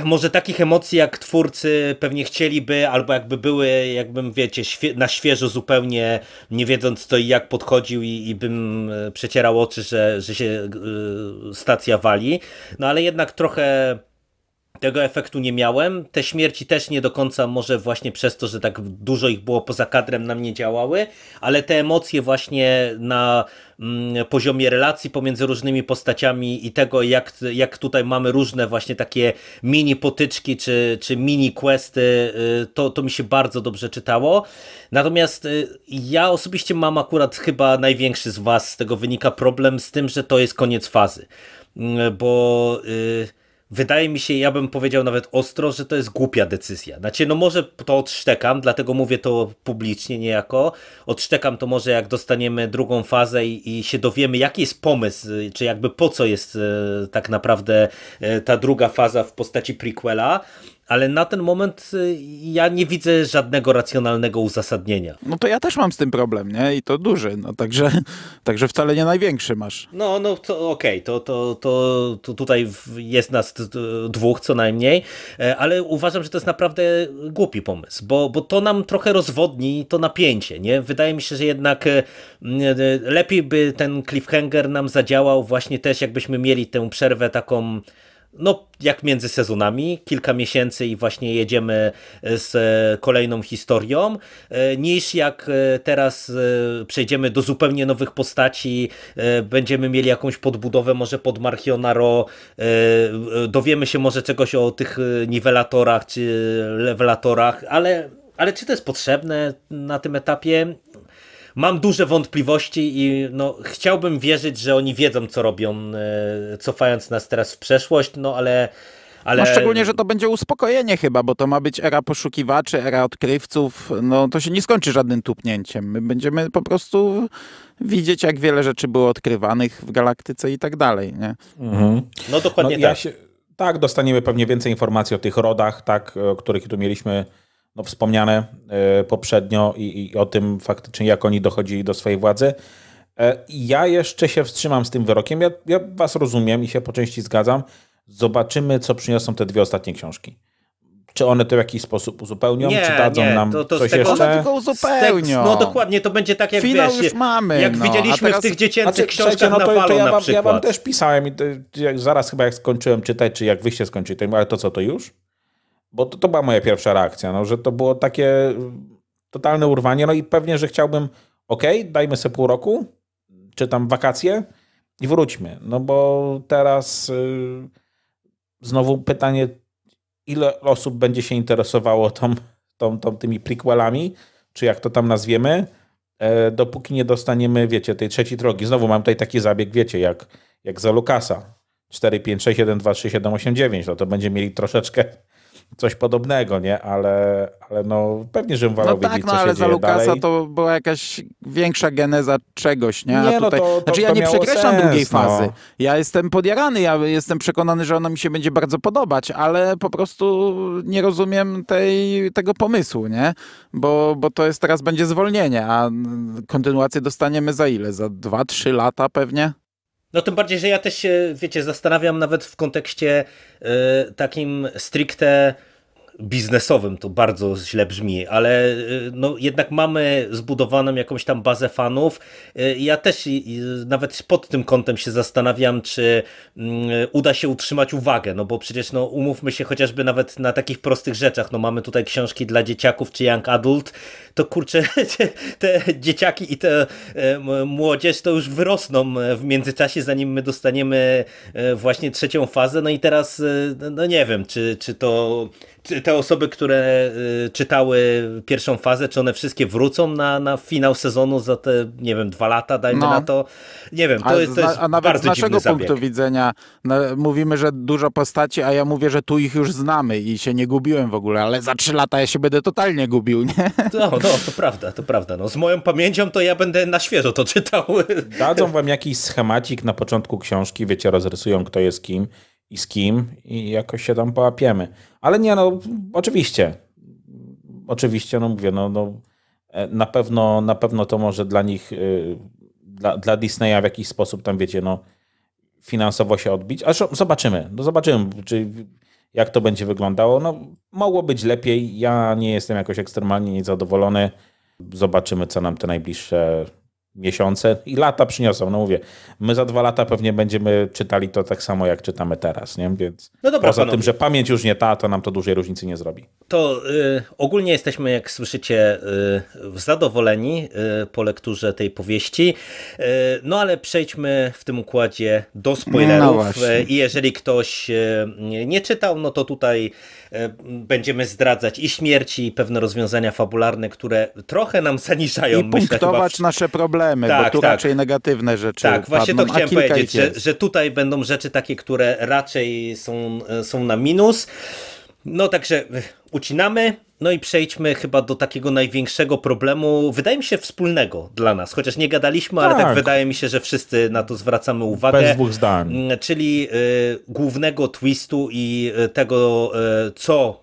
może takich emocji, jak twórcy pewnie chcieliby, albo jakby były, jakbym, wiecie, świe na świeżo zupełnie, nie wiedząc co i jak podchodził i, i bym e, przecierał oczy, że, że się e, stacja wali. No ale jednak trochę tego efektu nie miałem. Te śmierci też nie do końca może właśnie przez to, że tak dużo ich było poza kadrem na mnie działały, ale te emocje właśnie na mm, poziomie relacji pomiędzy różnymi postaciami i tego jak, jak tutaj mamy różne właśnie takie mini potyczki czy, czy mini questy, y, to, to mi się bardzo dobrze czytało. Natomiast y, ja osobiście mam akurat chyba największy z was z tego wynika problem z tym, że to jest koniec fazy. Mm, bo... Yy, wydaje mi się, ja bym powiedział nawet ostro, że to jest głupia decyzja. Znaczy, no może to odszczekam, dlatego mówię to publicznie niejako. Odszczekam to może jak dostaniemy drugą fazę i, i się dowiemy, jaki jest pomysł, y, czy jakby po co jest e, tak naprawdę e, ta druga faza w postaci prequela ale na ten moment y, ja nie widzę żadnego racjonalnego uzasadnienia. No to ja też mam z tym problem, nie? I to duży, no także, [LAUGHS] także wcale nie największy masz. No, no to okej, okay. to, to, to, to tutaj jest nas dwóch co najmniej, e, ale uważam, że to jest naprawdę głupi pomysł, bo, bo to nam trochę rozwodni to napięcie, nie? Wydaje mi się, że jednak e, e, lepiej by ten cliffhanger nam zadziałał właśnie też, jakbyśmy mieli tę przerwę taką no, jak między sezonami, kilka miesięcy i właśnie jedziemy e, z e, kolejną historią, e, niż jak teraz przejdziemy do zupełnie nowych postaci, będziemy mieli jakąś podbudowę może pod Marchionaro, dowiemy się może czegoś o tych niwelatorach czy levelatorach, ale ale czy to jest potrzebne na tym etapie? mam duże wątpliwości i no, chciałbym wierzyć, że oni wiedzą, co robią, e, cofając nas teraz w przeszłość, no ale. Ale... No szczególnie, że to będzie uspokojenie chyba, bo to ma być era poszukiwaczy, era odkrywców. No to się nie skończy żadnym tupnięciem. My będziemy po prostu widzieć, jak wiele rzeczy było odkrywanych w galaktyce i tak dalej. Nie? Mhm. No dokładnie no, tak. Ja się, tak, dostaniemy pewnie więcej informacji o tych rodach, tak, e, o których tu mieliśmy no, wspomniane e, poprzednio i, i, o tym faktycznie, jak oni dochodzili do swojej władzy. E, ja jeszcze się wstrzymam z tym wyrokiem. Ja, ja was rozumiem i się po części zgadzam. Zobaczymy, co przyniosą te dwie ostatnie książki czy one to w jakiś sposób uzupełnią, nie, czy dadzą nie, nam to, to coś tego, jeszcze? tylko uzupełnią. no dokładnie, to będzie tak jak Finał wiesz, już mamy. Jak no, widzieliśmy teraz, w tych dziecięcych znaczy, książkach no to, na to ja, wam, ja wam też pisałem, i to, jak, zaraz chyba jak skończyłem czytać, czy jak wyście skończyli, to ale to co, to już? Bo to, to była moja pierwsza reakcja, no, że to było takie mm, totalne urwanie. No i pewnie, że chciałbym, ok, dajmy sobie pół roku, czy tam wakacje i wróćmy. No bo teraz yy, znowu pytanie, ile osób będzie się interesowało tą, tą, tą, tymi prequelami, czy jak to tam nazwiemy, e, dopóki nie dostaniemy, wiecie, tej trzeciej drogi. Znowu mam tutaj taki zabieg, wiecie, jak, jak za Lukasa. 4, 5, 6, 1, 2, 3, 7, 8, 9. No to będzie mieli troszeczkę coś podobnego, nie? Ale, ale no pewnie, że wolał no tak, no, co ale za Lukasa dalej. to była jakaś większa geneza czegoś, nie? A nie, no tutaj... no to, to, znaczy ja to nie przekreślam sens, drugiej no. fazy. No. Ja jestem podjarany, ja jestem przekonany, że ona mi się będzie bardzo podobać, ale po prostu nie rozumiem tej, tego pomysłu, nie? Bo, bo to jest teraz będzie zwolnienie, a kontynuację dostaniemy za ile? Za 2-3 lata pewnie? No tym bardziej, że ja też się, wiecie, zastanawiam nawet w kontekście y, takim stricte biznesowym to bardzo źle brzmi, ale y, no, jednak mamy zbudowaną jakąś tam bazę fanów. Y, ja też nawet pod tym kątem się zastanawiam, czy mm, uda się utrzymać uwagę, no bo przecież no, umówmy się chociażby nawet na takich prostych rzeczach, no mamy tutaj książki dla dzieciaków czy young adult, to kurczę [LAUGHS] te, dzieciaki i te e, młodzież to już wyrosną e, w międzyczasie, zanim my dostaniemy e, właśnie trzecią fazę, no i teraz no, no nie wiem, czy, czy to te osoby, które y, czytały pierwszą fazę, czy one wszystkie wrócą na, na finał sezonu za te, nie wiem, dwa lata, dajmy no. na to. Nie wiem, to, a, jest, to jest a nawet bardzo z naszego punktu widzenia no, mówimy, że dużo postaci, a ja mówię, że tu ich już znamy i się nie gubiłem w ogóle, ale za trzy lata ja się będę totalnie gubił, nie? No, no, to prawda, to prawda. No, z moją pamięcią to ja będę na świeżo to czytał. Dadzą wam jakiś schematik na początku książki, wiecie, rozrysują kto jest kim i z kim i jakoś się tam połapiemy. Ale nie, no oczywiście, oczywiście, no mówię, no, no e, na pewno, na pewno to może dla nich, y, dla, dla Disneya w jakiś sposób tam, wiecie, no finansowo się odbić. A zobaczymy, no zobaczymy, czy jak to będzie wyglądało. No mogło być lepiej, ja nie jestem jakoś ekstremalnie niezadowolony. Zobaczymy, co nam te najbliższe miesiące i lata przyniosą. No mówię, my za dwa lata pewnie będziemy czytali to tak samo, jak czytamy teraz, nie? Więc no dobra, poza panowie. tym, że pamięć już nie ta, to nam to dużej różnicy nie zrobi. To y, ogólnie jesteśmy, jak słyszycie, y, zadowoleni y, po lekturze tej powieści. Y, no ale przejdźmy w tym układzie do spoilerów. No y, I jeżeli ktoś y, nie czytał, no to tutaj E, będziemy zdradzać i śmierci, i pewne rozwiązania fabularne, które trochę nam zaniżają. I myślę, punktować w... nasze problemy, tak, bo tu tak. raczej negatywne rzeczy Tak, padną, właśnie to chciałem powiedzieć, że, że, tutaj będą rzeczy takie, które raczej są, e, są na minus. No także y, ucinamy, no i przejdźmy chyba do takiego największego problemu, wydaje mi się wspólnego dla nas, chociaż nie gadaliśmy, tak. ale tak wydaje mi się, że wszyscy na to zwracamy uwagę. Bez dwóch zdań. Mm, czyli y, głównego twistu i y, tego, y, co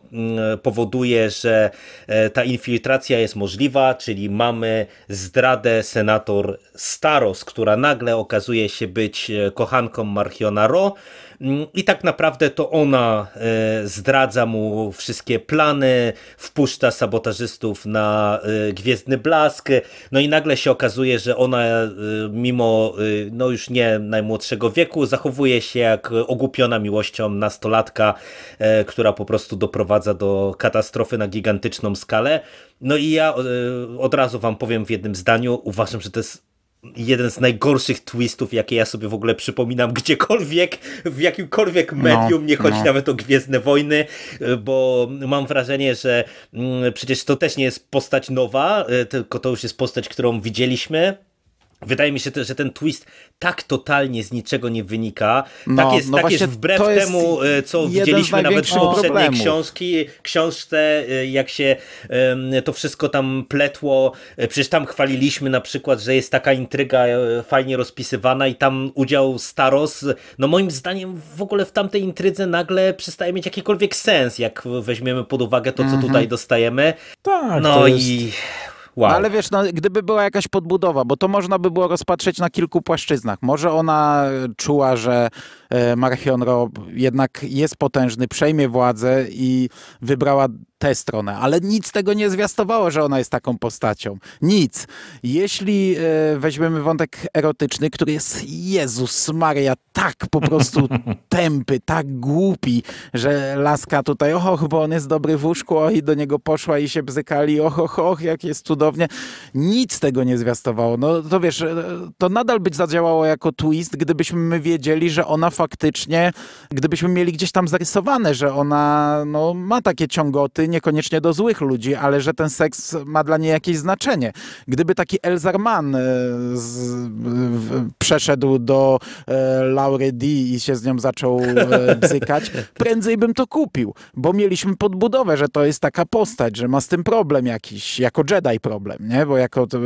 y, powoduje, że y, ta infiltracja jest możliwa, czyli mamy zdradę senator Staros, która nagle okazuje się być kochanką Marchiona Ro, Mm, I tak naprawdę to ona e, zdradza mu wszystkie plany, wpuszcza sabotażystów na e, Gwiezdny Blask, no i nagle się okazuje, że ona e, mimo no już nie najmłodszego wieku zachowuje się jak ogłupiona miłością nastolatka, która po prostu doprowadza do katastrofy na gigantyczną skalę. No i ja od razu wam powiem w jednym zdaniu, uważam, że to jest jeden z najgorszych twistów, jakie ja sobie w ogóle przypominam [LAUGHS] gdziekolwiek, w jakimkolwiek no, medium, no, nie chodzi no. nawet o Gwiezdne Wojny, bo mam wrażenie, że mm, przecież to też nie jest postać nowa, y, tylko to już jest postać, którą widzieliśmy Wydaje mi się, że ten twist tak totalnie z niczego nie wynika. No, tak jest, no tak jest wbrew jest temu, e, co widzieliśmy nawet w poprzedniej książki, książce, e, jak się to wszystko tam pletło. E, przecież tam chwaliliśmy na przykład, że jest taka intryga fajnie rozpisywana i tam udział Staros. No moim zdaniem w ogóle w tamtej intrydze nagle przestaje mieć jakikolwiek sens, jak weźmiemy pod uwagę to, co mm -hmm. tutaj dostajemy. Tak, no jest... i Wow. No ale wiesz, no, gdyby była jakaś podbudowa, bo to można by było rozpatrzeć na kilku płaszczyznach. Może ona e, czuła, że E, Marchionro jednak jest potężny, przejmie władzę i wybrała tę stronę, ale nic tego nie zwiastowało, że ona jest taką postacią. Nic. Jeśli e, weźmiemy wątek erotyczny, który jest Jezus Maria, tak po prostu [LAUGHS] tępy, tak głupi, że laska tutaj, och, bo on jest dobry w łóżku, och, i do niego poszła i się bzykali, och, och, och, jak jest cudownie. Nic tego nie zwiastowało. No to wiesz, e, to nadal by zadziałało jako twist, gdybyśmy my wiedzieli, że ona faktycznie faktycznie, gdybyśmy mieli gdzieś tam zarysowane, że ona no, ma takie ciągoty, niekoniecznie do złych ludzi, ale że ten seks ma dla niej jakieś znaczenie. Gdyby taki Elzarman e, przeszedł do e, Laury D i się z nią zaczął e, bzykać, [LAUGHS] prędzej bym to kupił, bo mieliśmy podbudowę, że to jest taka postać, że ma z tym problem jakiś, jako Jedi problem, nie? Bo jako e,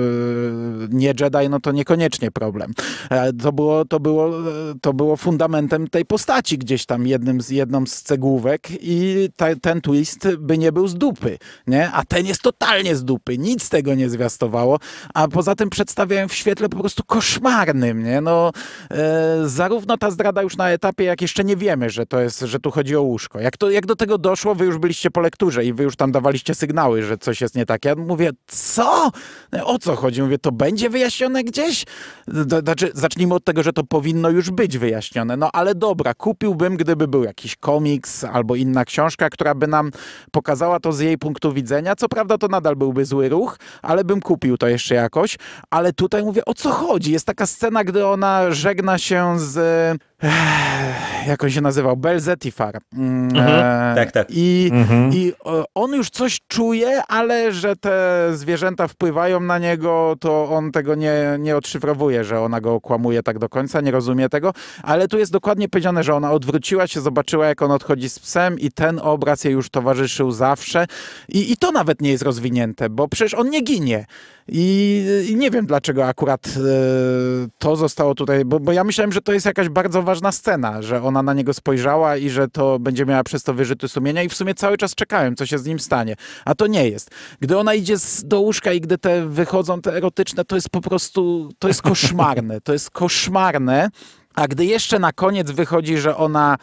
nie Jedi, no to niekoniecznie problem. E, to było, to było, e, to było fundament elementem tej postaci gdzieś tam, jednym z, jedną z cegłówek i ta, ten twist by nie był z dupy, nie? A ten jest totalnie z dupy, nic tego nie zwiastowało, a poza tym przedstawiają w świetle po prostu koszmarnym, nie? No, e, zarówno ta zdrada już na etapie, jak jeszcze nie wiemy, że to jest, że tu chodzi o łóżko. Jak, to, jak do tego doszło, wy już byliście po lekturze i wy już tam dawaliście sygnały, że coś jest nie tak. Ja mówię, co? O co chodzi? Mówię, to będzie wyjaśnione gdzieś? Znaczy, zacznijmy od tego, że to powinno już być wyjaśnione. No ale dobra, kupiłbym, gdyby był jakiś komiks albo inna książka, która by nam pokazała to z jej punktu widzenia. Co prawda to nadal byłby zły ruch, ale bym kupił to jeszcze jakoś. Ale tutaj mówię, o co chodzi? Jest taka scena, gdy ona żegna się z jak on się nazywał, Belzetifar. Mm, mhm, e, tak, tak. I, mhm. i on już coś czuje, ale że te zwierzęta wpływają na niego, to on tego nie, nie odszyfrowuje, że ona go okłamuje tak do końca, nie rozumie tego, ale tu jest dokładnie powiedziane, że ona odwróciła się, zobaczyła jak on odchodzi z psem i ten obraz jej już towarzyszył zawsze i, i to nawet nie jest rozwinięte, bo przecież on nie ginie. I, i nie wiem dlaczego akurat e, to zostało tutaj, bo, bo ja myślałem, że to jest jakaś bardzo ważna scena, że ona na niego spojrzała i że to będzie miała przez to wyrzuty sumienia i w sumie cały czas czekałem, co się z nim stanie. A to nie jest. Gdy ona idzie do łóżka i gdy te wychodzą te erotyczne, to jest po prostu, to jest koszmarne. To jest koszmarne. A gdy jeszcze na koniec wychodzi, że ona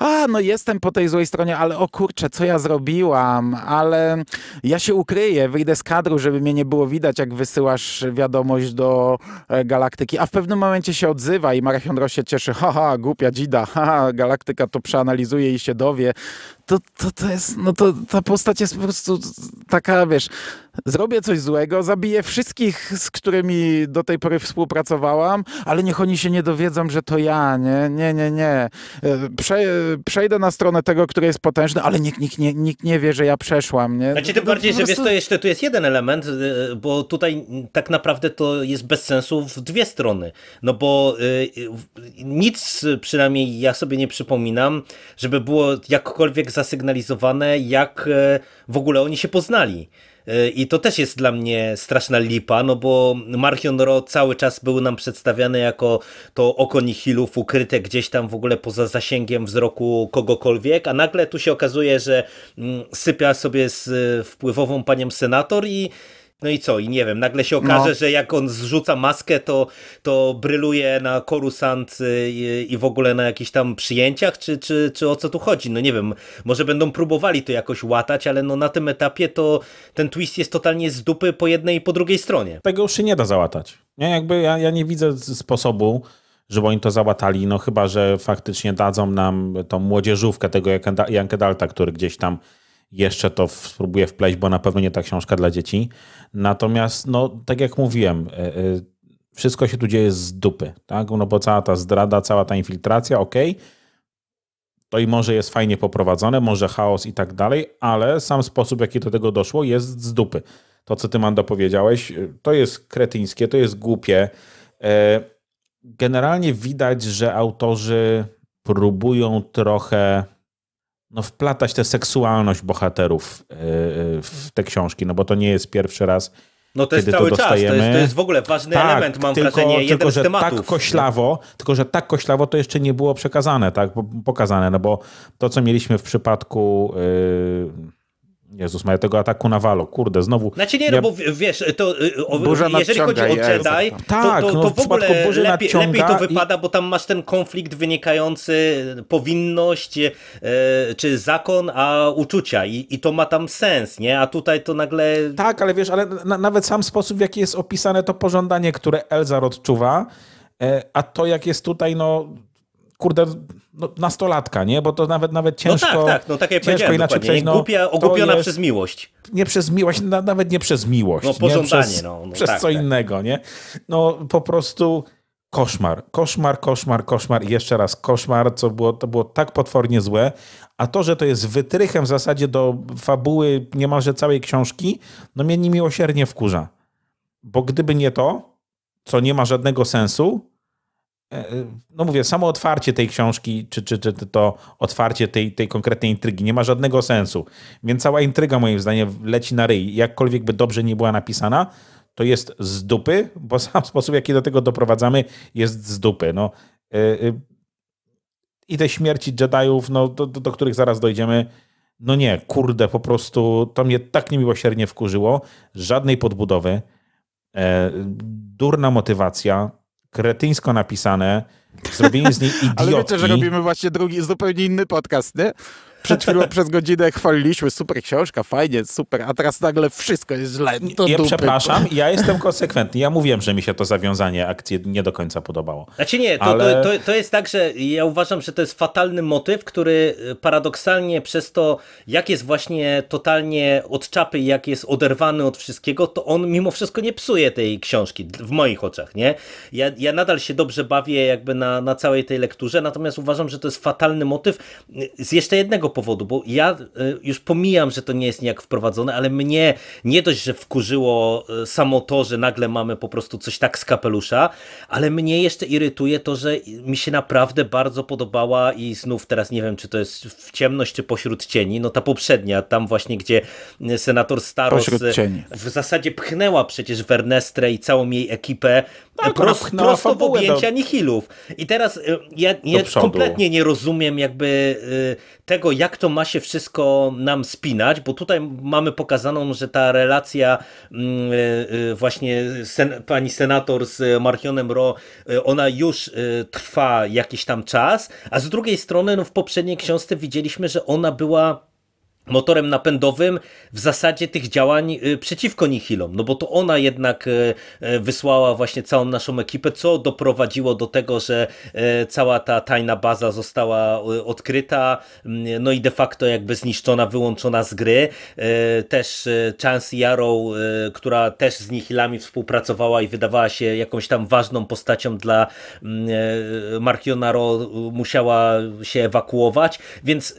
a no jestem po tej złej stronie, ale o kurczę, co ja zrobiłam, ale ja się ukryję, wyjdę z kadru, żeby mnie nie było widać, jak wysyłasz wiadomość do e, Galaktyki, a w pewnym momencie się odzywa i Marachion Ro się cieszy, haha, głupia dzida, haha, Galaktyka to przeanalizuje i się dowie. To, to, to jest, no to ta postać jest po prostu taka, wiesz, zrobię coś złego, zabiję wszystkich, z którymi do tej pory współpracowałam, ale niech oni się nie dowiedzą, że to ja, nie, nie, nie, nie. E, prze przejdę na stronę tego, który jest potężny, ale nikt, nikt, nie, nikt nie wie, że ja przeszłam. Nie? Znaczy tym no bardziej, że prostu... to jeszcze tu jest jeden element, y, bo tutaj tak naprawdę to jest bez sensu w dwie strony. No bo y, y, nic przynajmniej ja sobie nie przypominam, żeby było jakkolwiek zasygnalizowane, jak e, w ogóle oni się poznali. E, I to też jest dla mnie straszna lipa, no bo Marchion Ro cały czas był nam przedstawiany jako to oko nihilów ukryte gdzieś tam w ogóle poza zasięgiem wzroku kogokolwiek, a nagle tu się okazuje, że mm, sypia sobie z e, wpływową panią senator i no i co? I nie wiem, nagle się okaże, no. że jak on zrzuca maskę, to, to bryluje na korusant i, i, w ogóle na jakichś tam przyjęciach, czy, czy, czy o co tu chodzi? No nie wiem, może będą próbowali to jakoś łatać, ale no na tym etapie to ten twist jest totalnie z dupy po jednej i po drugiej stronie. Tego już się nie da załatać. Ja jakby ja, ja nie widzę sposobu, żeby oni to załatali, no chyba, że faktycznie dadzą nam tą młodzieżówkę tego Jankedalta, który gdzieś tam jeszcze to spróbuje wpleść, bo na pewno nie ta książka dla dzieci. Natomiast, no, tak jak mówiłem, e, e, wszystko się tu dzieje z dupy, tak? No bo cała ta zdrada, cała ta infiltracja, ok, to i może jest fajnie poprowadzone, może chaos i tak dalej, ale sam sposób, jaki do tego doszło, jest z dupy. To, co ty, Mando, powiedziałeś, e, to jest kretyńskie, to jest głupie. Generalnie widać, że autorzy próbują trochę no, wplatać tę seksualność bohaterów e, e, w te książki, no bo to nie jest pierwszy raz. No to jest cały to czas, to jest, to jest, w ogóle ważny tak, element, mam tylko, wrażenie, tylko, jeden że z tak tematów. Tak koślawo, tylko, że tak koślawo to jeszcze nie było przekazane, tak, pokazane, no bo to, co mieliśmy w przypadku... Yy, Jezus, mają tego ataku na walo, kurde, znowu. Znaczy nie, no ja... no bo wiesz, to y, jeżeli chodzi o Jedi, to, tak, to, to, no, to w, w ogóle lepiej, lepiej, to wypada, i... bo tam masz ten konflikt wynikający y, powinność e, czy zakon, a uczucia I, i to ma tam sens, nie? A tutaj to nagle... Tak, ale wiesz, ale na, nawet sam sposób, w jaki jest opisane to pożądanie, które Elzar odczuwa, e, a to jak jest tutaj, no kurde no, nastolatka, nie? Bo to nawet nawet ciężko. No tak, tak, no tak jak ciężko inaczej przejść, no, Głupia, ogłupiona jest, przez miłość. Nie przez miłość, na, nawet nie przez miłość. No pożądanie, nie? Przez, no, no, przez tak, co tak. innego, nie? No po prostu koszmar, koszmar, koszmar, koszmar i jeszcze raz koszmar, co było, to było tak potwornie złe, a to, że to jest wytrychem w zasadzie do fabuły niemalże całej książki, no mnie niemiłosiernie wkurza. Bo gdyby nie to, co nie ma żadnego sensu, E, e, no mówię, samo otwarcie tej książki, czy, czy, czy to otwarcie tej, tej konkretnej intrygi nie ma żadnego sensu. Więc cała intryga, moim zdaniem, leci na ryj. Jakkolwiek by dobrze nie była napisana, to jest z dupy, bo [LAUGHS] sam sposób, jaki do tego doprowadzamy, jest z dupy. No, yy, I te śmierci Jediów, no, do, do, do których zaraz dojdziemy, no nie, kurde, po prostu to mnie tak niemiłosiernie wkurzyło. Żadnej podbudowy, e, durna motywacja, kretyńsko napisane, zrobienie z niej idiotki. [LAUGHS] Ale wiecie, że robimy właśnie drugi, zupełnie inny podcast, nie? Przed chwilą przez godzinę chwaliliśmy, super książka, fajnie, super, a teraz nagle wszystko jest źle. Do ja dupy. przepraszam, ja jestem konsekwentny. Ja mówiłem, że mi się to zawiązanie akcji nie do końca podobało. Znaczy nie, to, ale... to, to, to jest tak, że ja uważam, że to jest fatalny motyw, który paradoksalnie przez to, jak jest właśnie totalnie od czapy, jak jest oderwany od wszystkiego, to on mimo wszystko nie psuje tej książki, w moich oczach, nie? Ja, ja nadal się dobrze bawię jakby na, na całej tej lekturze, natomiast uważam, że to jest fatalny motyw z jeszcze jednego powodu, bo ja y, już pomijam, że to nie jest niejak wprowadzone, ale mnie nie dość, że wkurzyło y, samo to, że nagle mamy po prostu coś tak z kapelusza, ale mnie jeszcze irytuje to, że mi się naprawdę bardzo podobała i znów teraz nie wiem, czy to jest w ciemność, czy pośród cieni, no ta poprzednia, tam właśnie, gdzie y, senator Staros w zasadzie pchnęła przecież Wernestrę i całą jej ekipę no tak, prost, prosto w no. objęcia do... Nihilów. I teraz ja kompletnie nie rozumiem jakby tego, jak to ma się wszystko nam spinać, bo tutaj mamy pokazaną, że ta relacja mm, e, e, właśnie sen, pani senator z Martionem Ro, e, ona już trwa jakiś tam czas, a z drugiej strony no, w poprzedniej książce widzieliśmy, że ona była motorem napędowym w zasadzie tych działań y, przeciwko Nihilom, no bo to ona jednak y, y, wysłała właśnie całą naszą ekipę, co doprowadziło do tego, że cała ta tajna baza została odkryta, mm, no i de facto jakby zniszczona, wyłączona z gry. Też Chance Yarrow, która też z Nihilami współpracowała i wydawała się jakąś tam ważną postacią dla mm, Markionaro, musiała się ewakuować, więc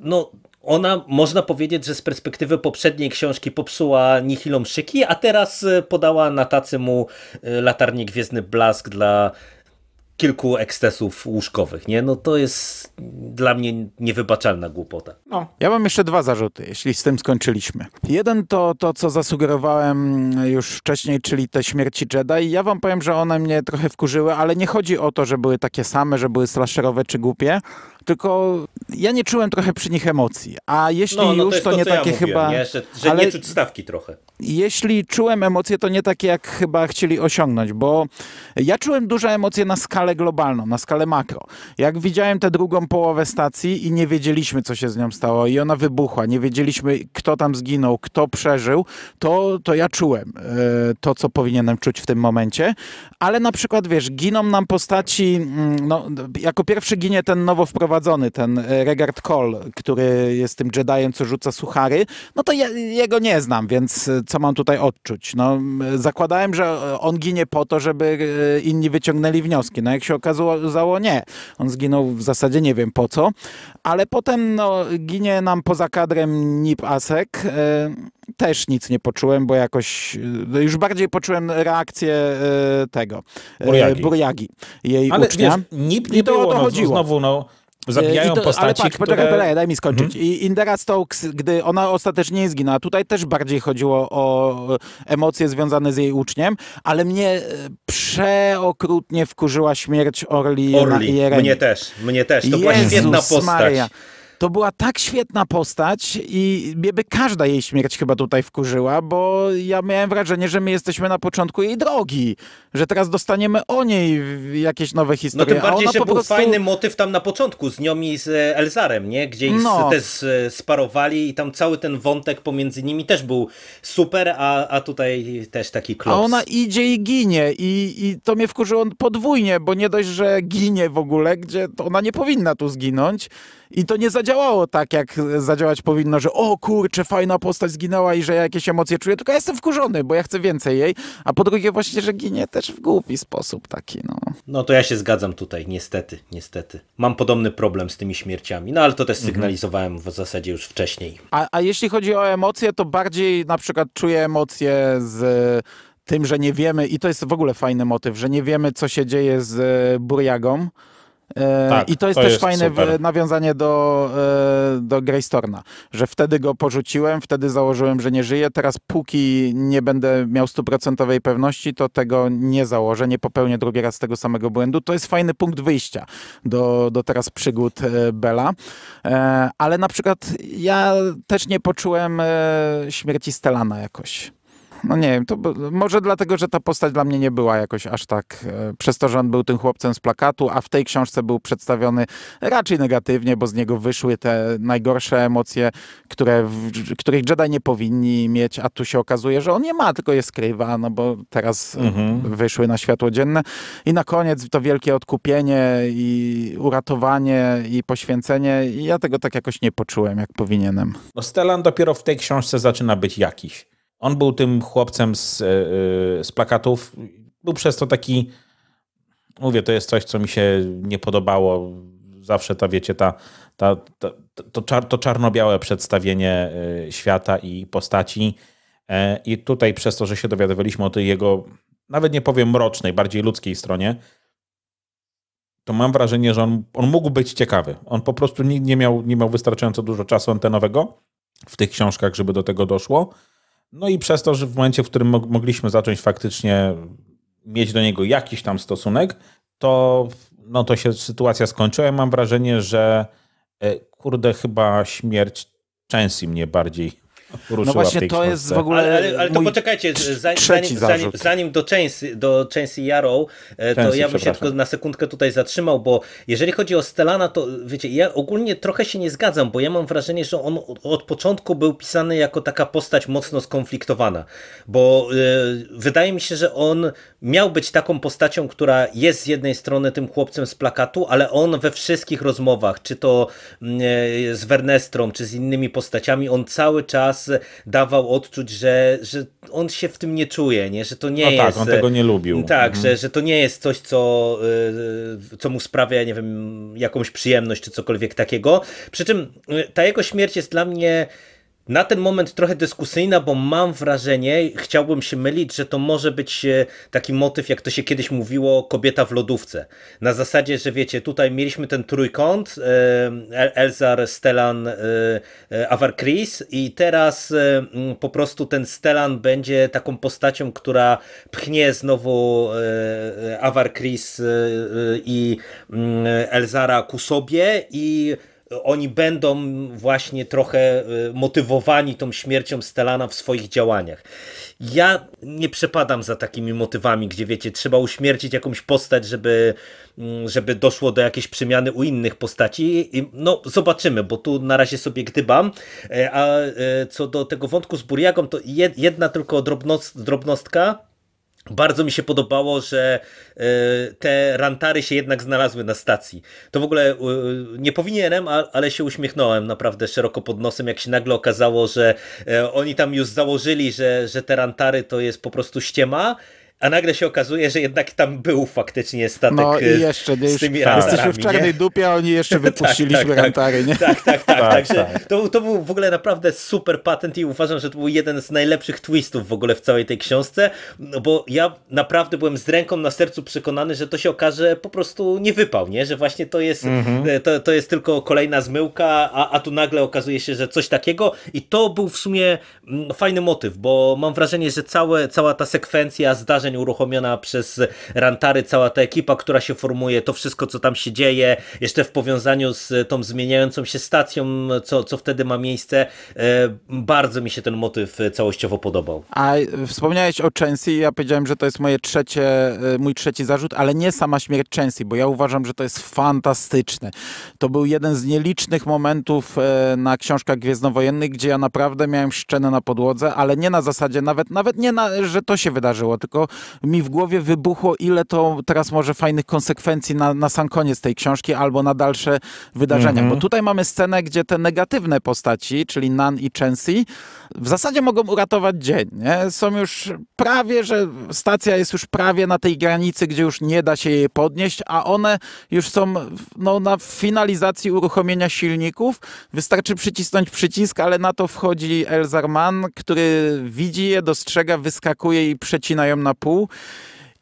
no ona, można powiedzieć, że z perspektywy poprzedniej książki popsuła Nihilom szyki, a teraz e, podała na tacy mu e, latarnie Gwiezdny Blask dla kilku ekscesów łóżkowych, nie? No to jest dla mnie niewybaczalna głupota. No, ja mam jeszcze dwa zarzuty, jeśli z tym skończyliśmy. Jeden to to, co zasugerowałem e, już wcześniej, czyli te śmierci Jedi. Ja wam powiem, że one mnie trochę wkurzyły, ale nie chodzi o to, że były takie same, że były slasherowe czy głupie, tylko ja nie czułem trochę przy nich emocji. A jeśli no, no już, to, to, to nie takie ja chyba... Nie? Że, ale... nie czuć stawki trochę. Jeśli czułem emocje, to nie takie, jak chyba chcieli osiągnąć, bo ja czułem duże emocje na skalę globalną, na skalę makro. Jak widziałem tę drugą połowę stacji i nie wiedzieliśmy, co się z nią stało i ona wybuchła, nie wiedzieliśmy, kto tam zginął, kto przeżył, to, to ja czułem e, to, co powinienem czuć w tym momencie. Ale na przykład, wiesz, giną nam postaci, mm, no, jako pierwszy ginie ten nowo wprowadzony prowadzony, ten e, Regard Cole, który jest tym Jediem, co rzuca suchary, no to ja, jego nie znam, więc e, co mam tutaj odczuć? No, zakładałem, że e, on ginie po to, żeby inni wyciągnęli wnioski. No jak się okazało, nie. On zginął w zasadzie nie wiem po co, ale potem no, ginie nam poza kadrem Nip Asek. Też nic nie poczułem, bo jakoś już bardziej poczułem reakcję tego. Burjagi. Burjagi jej ale ucznia. Wiesz, Nip nie I to o to no, chodziło. No, znowu, no, E, Zabijają to, postaci, ale patrz, które... poczekaj, daj mi skończyć. Mhm. I Indera Stokes, gdy ona ostatecznie nie zginęła, tutaj też bardziej chodziło o emocje związane z jej uczniem, ale mnie e, przeokrutnie wkurzyła śmierć Orli, Orli. i Jeremy. Mnie też, mnie też. To Jezus była świetna postać. Maria. To była tak świetna postać i mnie by każda jej śmierć chyba tutaj wkurzyła, bo ja miałem wrażenie, że my jesteśmy na początku jej drogi, że teraz dostaniemy o niej jakieś nowe historie. No tym bardziej, że był prostu... fajny motyw tam na początku z nią i z Elzarem, nie? Gdzie ich no. też e, sparowali i tam cały ten wątek pomiędzy nimi też był super, a, a tutaj też taki klops. A ona idzie i ginie i, i to mnie wkurzyło podwójnie, bo nie dość, że ginie w ogóle, gdzie ona nie powinna tu zginąć i to nie zadziałało tak, jak zadziałać powinno, że o kurczę, fajna postać zginęła i że ja jakieś emocje czuję, tylko ja jestem wkurzony, bo ja chcę więcej jej, a po drugie właśnie, że ginie też w głupi sposób taki, no. No to ja się zgadzam tutaj, niestety, niestety. Mam podobny problem z tymi śmierciami, no ale to też mhm. sygnalizowałem mhm. w zasadzie już wcześniej. A, a jeśli chodzi o emocje, to bardziej na przykład czuję emocje z tym, że nie wiemy, i to jest w ogóle fajny motyw, że nie wiemy, co się dzieje z e, Burjagą, E, tak, I to jest to też jest fajne nawiązanie do, e, do Greystorna, że wtedy go porzuciłem, wtedy założyłem, że nie żyje. Teraz póki nie będę miał stuprocentowej pewności, to tego nie założę, nie popełnię drugi raz tego samego błędu. To jest fajny punkt wyjścia do, do teraz przygód e, Bela. Ale na przykład ja też nie poczułem śmierci Stelana jakoś no nie wiem, to może dlatego, że ta postać dla mnie nie była jakoś aż tak, e, przez to, że on był tym chłopcem z plakatu, a w tej książce był przedstawiony raczej negatywnie, bo z niego wyszły te najgorsze emocje, które, których Jedi nie powinni mieć, a tu się okazuje, że on nie ma, tylko je skrywa, no bo teraz e, mhm. wyszły na światło dzienne. I na koniec to wielkie odkupienie i uratowanie i poświęcenie i ja tego tak jakoś nie poczułem, jak powinienem. No Stellan dopiero w tej książce zaczyna być jakiś. On był tym chłopcem z, e, e, z plakatów. Był przez to taki. Mówię, to jest coś, co mi się nie podobało. Zawsze ta, wiecie, ta, ta, ta to, czar, to czarno-białe przedstawienie e, świata i postaci. I tutaj, przez to, że się dowiadywaliśmy o tej jego, nawet nie powiem mrocznej, bardziej ludzkiej stronie, to mam wrażenie, że on, on mógł być ciekawy. On po prostu nie, nie, miał, nie miał wystarczająco dużo czasu antenowego w tych książkach, żeby do tego doszło. No i przez to, że w momencie, w którym mogliśmy zacząć faktycznie mieć do niego jakiś tam stosunek, to, no to się sytuacja skończyła. Ja mam wrażenie, że e, kurde, chyba śmierć części mnie bardziej no właśnie to jest w ogóle. Ale, ale, ale to poczekajcie, zanim, zanim, zanim, zanim do części do Chainsy Yarrow, e, to ja bym się tylko na sekundkę tutaj zatrzymał, bo jeżeli chodzi o Stelana, to wiecie, ja ogólnie trochę się nie zgadzam, bo ja mam wrażenie, że on od początku był pisany jako taka postać mocno skonfliktowana, bo e, wydaje mi się, że on miał być taką postacią, która jest z jednej strony tym chłopcem z plakatu, ale on we wszystkich rozmowach, czy to mm, e, z Wernestrą, czy z innymi postaciami, on cały czas dawał odczuć, że, że on się w tym nie czuje, nie? że to nie no tak, jest... tak, on tego nie lubił. Tak, mhm. że, że to nie jest coś, co, e, co mu sprawia, nie wiem, jakąś przyjemność, czy cokolwiek takiego. Przy czym e, ta jego śmierć jest dla mnie na ten moment trochę dyskusyjna, bo mam wrażenie, chciałbym się mylić, że to może być e, taki motyw, jak to się kiedyś mówiło, kobieta w lodówce. Na zasadzie, że wiecie, tutaj mieliśmy ten trójkąt, e, Elzar, Stellan, e, Avar Chris i teraz po prostu ten Stellan będzie taką postacią, która pchnie znowu Avar Chris i Elzara ku sobie i oni będą właśnie trochę e, motywowani tą śmiercią Stelana w swoich działaniach. Ja nie przepadam za takimi motywami, gdzie wiecie, trzeba uśmiercić jakąś postać, żeby, mm, żeby doszło do jakiejś przemiany u innych postaci. No zobaczymy, bo tu na razie sobie gdybam. E, a e, co do tego wątku z Buriagą, to jedna tylko drobnostka, bardzo mi się podobało, że e, te rantary się jednak znalazły na stacji. To w ogóle e, nie powinienem, ale się uśmiechnąłem naprawdę szeroko pod nosem, jak się nagle okazało, że e, oni tam już założyli, że, że te rantary to jest po prostu ściema a nagle się okazuje, że jednak tam był faktycznie statek no, i e, jeszcze, nie, z tymi już, Jesteśmy w czarnej nie? dupie, a oni jeszcze [LAUGHS] tak, tak, wypuściliśmy tak, tak, rantary, nie? Tak, tak, tak, [LAUGHS] tak. to, to był w ogóle naprawdę super patent i uważam, że to był jeden z najlepszych twistów w ogóle w całej tej książce, no bo ja naprawdę byłem z ręką na sercu przekonany, że to się okaże po prostu nie wypał, nie? Że właśnie to jest, mhm. E, to, to jest tylko kolejna zmyłka, a, a tu nagle okazuje się, że coś takiego i to był w sumie mm, fajny motyw, bo mam wrażenie, że całe, cała ta sekwencja zdarzeń wydarzeń uruchomiona przez Rantary, cała ta ekipa, która się formuje, to wszystko, co tam się dzieje, jeszcze w powiązaniu z tą zmieniającą się stacją, co, co wtedy ma miejsce, e, bardzo mi się ten motyw e, całościowo podobał. A e, wspomniałeś o Chancy, ja powiedziałem, że to jest moje trzecie, mój trzeci zarzut, ale nie sama śmierć Chancy, bo ja uważam, że to jest fantastyczne. To był jeden z nielicznych momentów na książkach gwiezdnowojennych, gdzie ja naprawdę miałem szczenę na podłodze, ale nie na zasadzie nawet, nawet nie na, że to się wydarzyło, tylko mi w głowie wybuchło, ile to teraz może fajnych konsekwencji na, na sam koniec tej książki albo na dalsze wydarzenia. Bo mhm. tutaj mamy scenę, gdzie te negatywne postaci, czyli Nan i Chensi, w zasadzie mogą uratować dzień. Nie? Są już prawie, że stacja jest już prawie na tej granicy, gdzie już nie da się jej podnieść, a one już są no, na finalizacji uruchomienia silników. Wystarczy przycisnąć przycisk, ale na to wchodzi Elzarman, który widzi je, dostrzega, wyskakuje i przecina ją na pół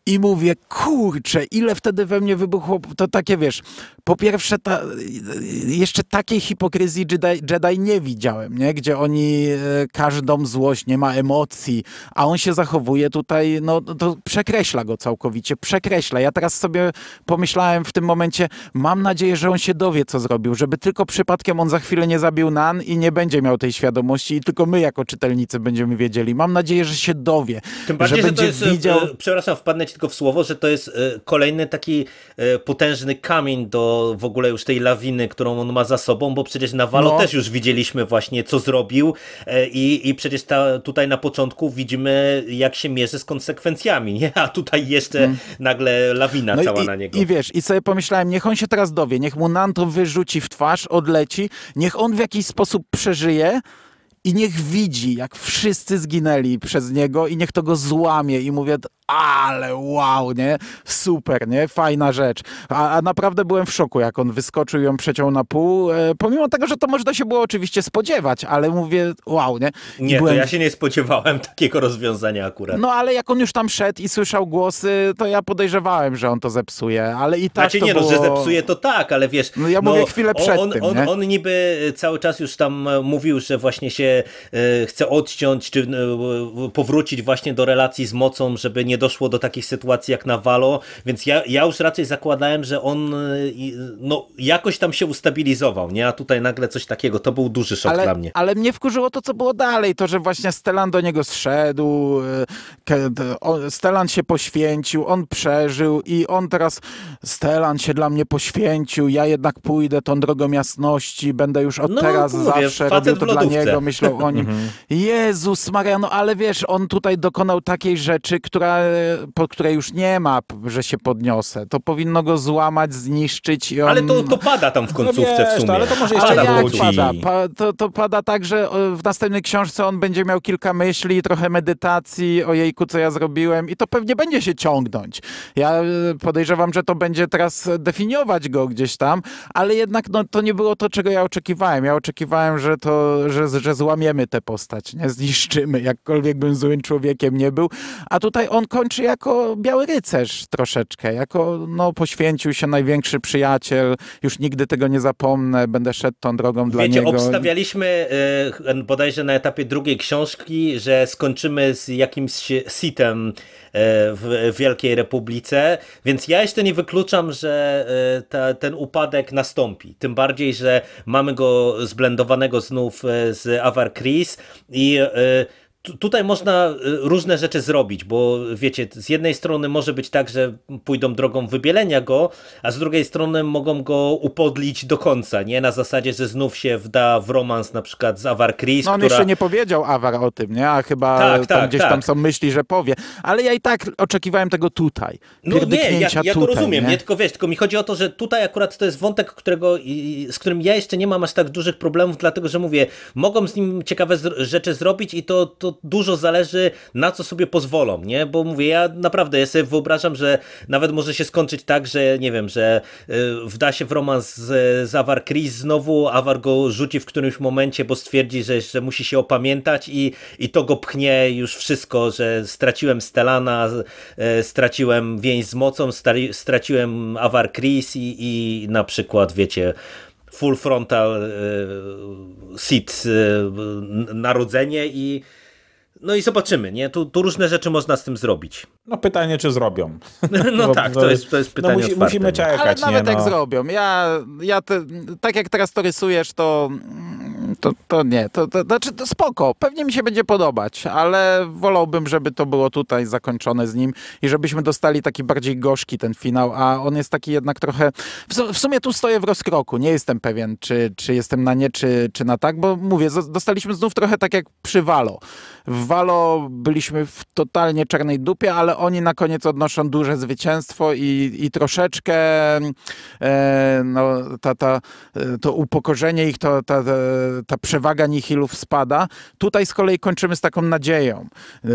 i mówię, kurczę, ile wtedy we mnie wybuchło, to takie wiesz, po pierwsze, ta, jeszcze takiej hipokryzji Jedi, Jedi, nie widziałem, nie? gdzie oni e, każdą złość nie ma emocji, a on się zachowuje tutaj, no to przekreśla go całkowicie, przekreśla. Ja teraz sobie pomyślałem w tym momencie, mam nadzieję, że on się dowie, co zrobił, żeby tylko przypadkiem on za chwilę nie zabił Nan i nie będzie miał tej świadomości i tylko my jako czytelnicy będziemy wiedzieli. Mam nadzieję, że się dowie. Tym bardziej, że, że będzie jest, e, widział... przepraszam, wpadnę ci tylko w słowo, że to jest e, kolejny taki potężny kamień do w ogóle już tej lawiny, którą on ma za sobą, bo przecież na no. też już widzieliśmy właśnie, co zrobił e, i, i przecież ta, tutaj na początku widzimy, jak się mierzy z konsekwencjami, nie? A tutaj jeszcze mm. nagle lawina no cała i, na niego. I wiesz, i sobie pomyślałem, niech on się teraz dowie, niech mu Nanto wyrzuci w twarz, odleci, niech on w jakiś sposób przeżyje, i niech widzi, jak wszyscy zginęli przez niego i niech to go złamie i mówię, ale wow, nie? Super, nie? Fajna rzecz. A, a, naprawdę byłem w szoku, jak on wyskoczył i ją przeciął na pół, e, pomimo tego, że to można się było oczywiście spodziewać, ale mówię, wow, nie? Nie, byłem... to ja się nie spodziewałem [LAUGHS] takiego rozwiązania akurat. No, ale jak on już tam szedł i słyszał głosy, to ja podejrzewałem, że on to zepsuje, ale i tak Znaczy to nie, było... no, że zepsuje to tak, ale wiesz... No ja no, mówię no, chwilę przed on, tym, on, on, on, niby cały czas już tam e, mówił, że właśnie się e, chce odciąć, czy e, powrócić właśnie do relacji z mocą, żeby nie nie doszło do takich sytuacji jak na Valo, więc ja, ja już raczej zakładałem, że on y, no, jakoś tam się ustabilizował, nie? A tutaj nagle coś takiego, to był duży szok ale, dla mnie. Ale mnie wkurzyło to, co było dalej, to, że właśnie Stelan do niego zszedł, y, Stelan się poświęcił, on przeżył i on teraz, Stelan się dla mnie poświęcił, ja jednak pójdę tą drogą jasności, będę już od no, teraz mówię, zawsze robił to dla niego, myślał o nim. [LAUGHS] Mhm. Jezus Mariano, ale wiesz, on tutaj dokonał takiej rzeczy, która po której już nie ma, że się podniosę. To powinno go złamać, zniszczyć i on... Ale to, to pada tam w no końcówce no wiesz, w sumie. To, ale to może jeszcze jak pada? Pa, to, to pada tak, że w następnej książce on będzie miał kilka myśli, trochę medytacji o jejku, co ja zrobiłem i to pewnie będzie się ciągnąć. Ja e, podejrzewam, że to będzie teraz definiować go gdzieś tam, ale jednak no, to nie było to, czego ja oczekiwałem. Ja oczekiwałem, że to, że, że złamiemy tę postać, nie? zniszczymy, jakkolwiek bym złym człowiekiem nie był. A tutaj on kończy jako biały rycerz troszeczkę, jako no poświęcił się największy przyjaciel, już nigdy tego nie zapomnę, będę szedł tą drogą dla Wiecie, niego. obstawialiśmy y, bodajże na etapie drugiej książki, że skończymy z jakimś sitem e, w Wielkiej Republice, więc ja jeszcze nie wykluczam, że e, ta, ten upadek nastąpi. Tym bardziej, że mamy go zblendowanego znów z Avar Chris i y, tutaj można y, różne rzeczy zrobić, bo wiecie, z jednej strony może być tak, że pójdą drogą wybielenia go, a z drugiej strony mogą go upodlić do końca, nie? Na zasadzie, że znów się wda w romans na przykład z Avar Chris, No on która... jeszcze nie powiedział Avar o tym, nie? A chyba tak, tam tak, gdzieś tak. tam są myśli, że powie. Ale ja i tak oczekiwałem tego tutaj. No nie, ja, ja to rozumiem, nie? nie? Tylko wiesz, tylko mi chodzi o to, że tutaj akurat to jest wątek, którego, z którym ja jeszcze nie mam aż tak dużych problemów, dlatego, że mówię, mogą z nim ciekawe rzeczy zrobić i to, to dużo zależy na co sobie pozwolą, nie? Bo mówię, ja naprawdę, ja sobie wyobrażam, że nawet może się skończyć tak, że nie wiem, że y, wda się w romans z, z Avar Chris znowu, Avar go rzuci w którymś momencie, bo stwierdzi, że, że musi się opamiętać i, i to go pchnie już wszystko, że straciłem Stelana, y, straciłem więź z mocą, straciłem Avar Chris i, i na przykład, wiecie, full frontal y, y, narodzenie i no i zobaczymy, nie? Tu, tu, różne rzeczy można z tym zrobić. No pytanie, czy zrobią. [LAUGHS] No tak, to no, jest, to jest no pytanie no, musi, Musimy czekać, Ale nawet nie, no. jak zrobią. Ja, ja te, tak jak teraz to rysujesz, to to, to nie, to, to znaczy to spoko, pewnie mi się będzie podobać, ale wolałbym, żeby to było tutaj zakończone z nim i żebyśmy dostali taki bardziej gorzki ten finał, a on jest taki jednak trochę, w, w sumie tu stoję w rozkroku, nie jestem pewien, czy, czy jestem na nie, czy, czy na tak, bo mówię, dostaliśmy znów trochę tak jak przy Walo. W Walo byliśmy w totalnie czarnej dupie, ale oni na koniec odnoszą duże zwycięstwo i, i troszeczkę e, no, ta, ta, e, to upokorzenie ich, to, ta, ta ta przewaga nihilów spada. Tutaj z kolei kończymy z taką nadzieją. E,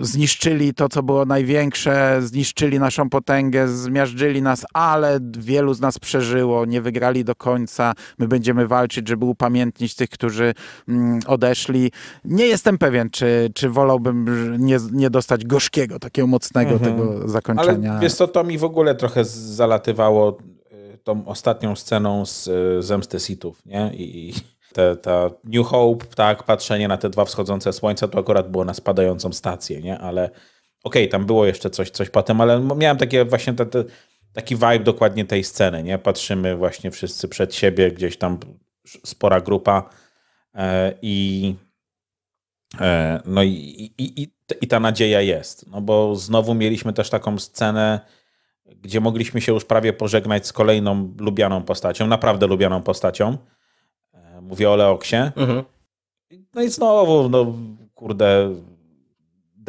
zniszczyli to, co było największe, zniszczyli naszą potęgę, zmiażdżyli nas, ale wielu z nas przeżyło, nie wygrali do końca. My będziemy walczyć, żeby upamiętnić tych, którzy mm, odeszli. Nie jestem pewien, czy, czy wolałbym nie, nie dostać gorzkiego, takiego mocnego mhm. tego zakończenia. Ale wiesz co, to mi w ogóle trochę zalatywało tą ostatnią sceną z e, Zemsty Sithów, nie? I, i te, ta New Hope, tak, patrzenie na te dwa wschodzące słońca, to akurat było na spadającą stację, nie? Ale okej, okay, tam było jeszcze coś, coś potem, ale miałem takie właśnie te, te, taki vibe dokładnie tej sceny, nie? Patrzymy właśnie wszyscy przed siebie, gdzieś tam spora grupa e, i e, no i, i, i, i ta nadzieja jest, no bo znowu mieliśmy też taką scenę, gdzie mogliśmy się już prawie pożegnać z kolejną lubianą postacią, naprawdę lubianą postacią. E, mówię o Leoksie. Mhm. No i znowu, no kurde,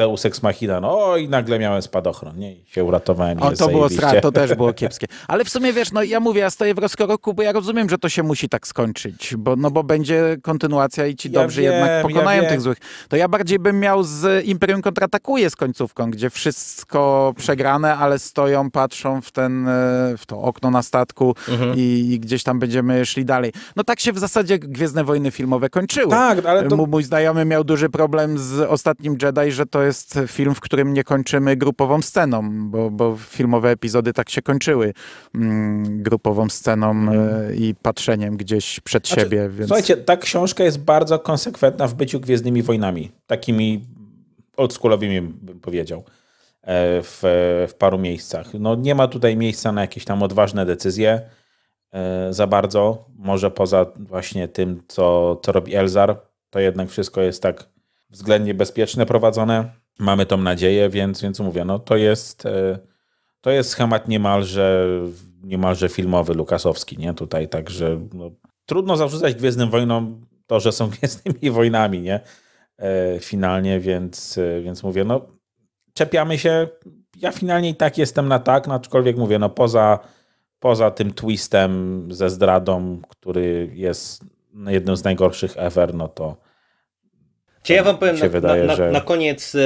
Deus Ex Machina, no i nagle miałem spadochron, nie? I się uratowałem. O, to było stra, to też było [LAUGHS] kiepskie. Ale w sumie, wiesz, no ja mówię, ja stoję w rozkroku, bo ja rozumiem, że to się musi tak skończyć, bo, no bo będzie kontynuacja i ci ja dobrzy wiem, jednak pokonają ja tych złych. To ja bardziej bym miał z Imperium Kontratakuje z końcówką, gdzie wszystko przegrane, ale stoją, patrzą w ten, e, w to okno na statku mhm. i, i, gdzieś tam będziemy szli dalej. No tak się w zasadzie Gwiezdne Wojny filmowe kończyły. Tak, ale to... Mój znajomy miał duży problem z Ostatnim Jedi, że to jest jest film, w którym nie kończymy grupową sceną, bo, bo filmowe epizody tak się kończyły mm, grupową sceną mm. i patrzeniem gdzieś przed znaczy, siebie. Więc... Słuchajcie, ta książka jest bardzo konsekwentna w byciu Gwiezdnymi Wojnami. Takimi oldschoolowymi bym powiedział. E, w, w paru miejscach. No, nie ma tutaj miejsca na jakieś tam odważne decyzje e, za bardzo. Może poza właśnie tym, co, co robi Elzar, to jednak wszystko jest tak względnie bezpieczne prowadzone mamy tą nadzieję, więc, więc mówię, no to jest, e, to jest schemat niemalże, niemalże filmowy, lukasowski, nie? Tutaj także no, trudno zarzucać Gwiezdnym Wojnom to, że są [LAUGHS] Gwiezdnymi Wojnami, nie? E, finalnie, więc, e, więc mówię, no czepiamy się, ja finalnie i tak jestem na tak, no, aczkolwiek mówię, no poza, poza tym twistem ze zdradą, który jest jednym z najgorszych ever, no to czy ja wam tak powiem na, wydaje, na, że... na, koniec e,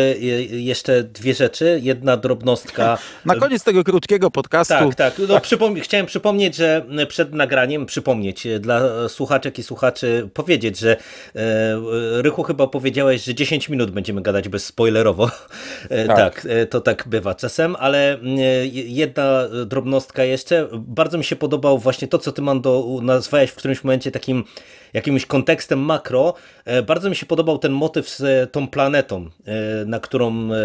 jeszcze dwie rzeczy. Jedna drobnostka. [LAUGHS] na koniec tego krótkiego podcastu. Tak, tak. No, Przypom chciałem przypomnieć, że e, przed nagraniem, przypomnieć e, dla słuchaczek i słuchaczy, powiedzieć, że e, Rychu chyba powiedziałeś, że 10 minut będziemy gadać bez spoilerowo. [LAUGHS] tak. tak, to tak bywa czasem, ale jedna drobnostka jeszcze. Bardzo mi się podobał właśnie to, co ty, Mando, nazwałeś w którymś momencie takim jakimś kontekstem makro. Bardzo mi się podobał ten motyw z tą planetą, e, na którą e, e,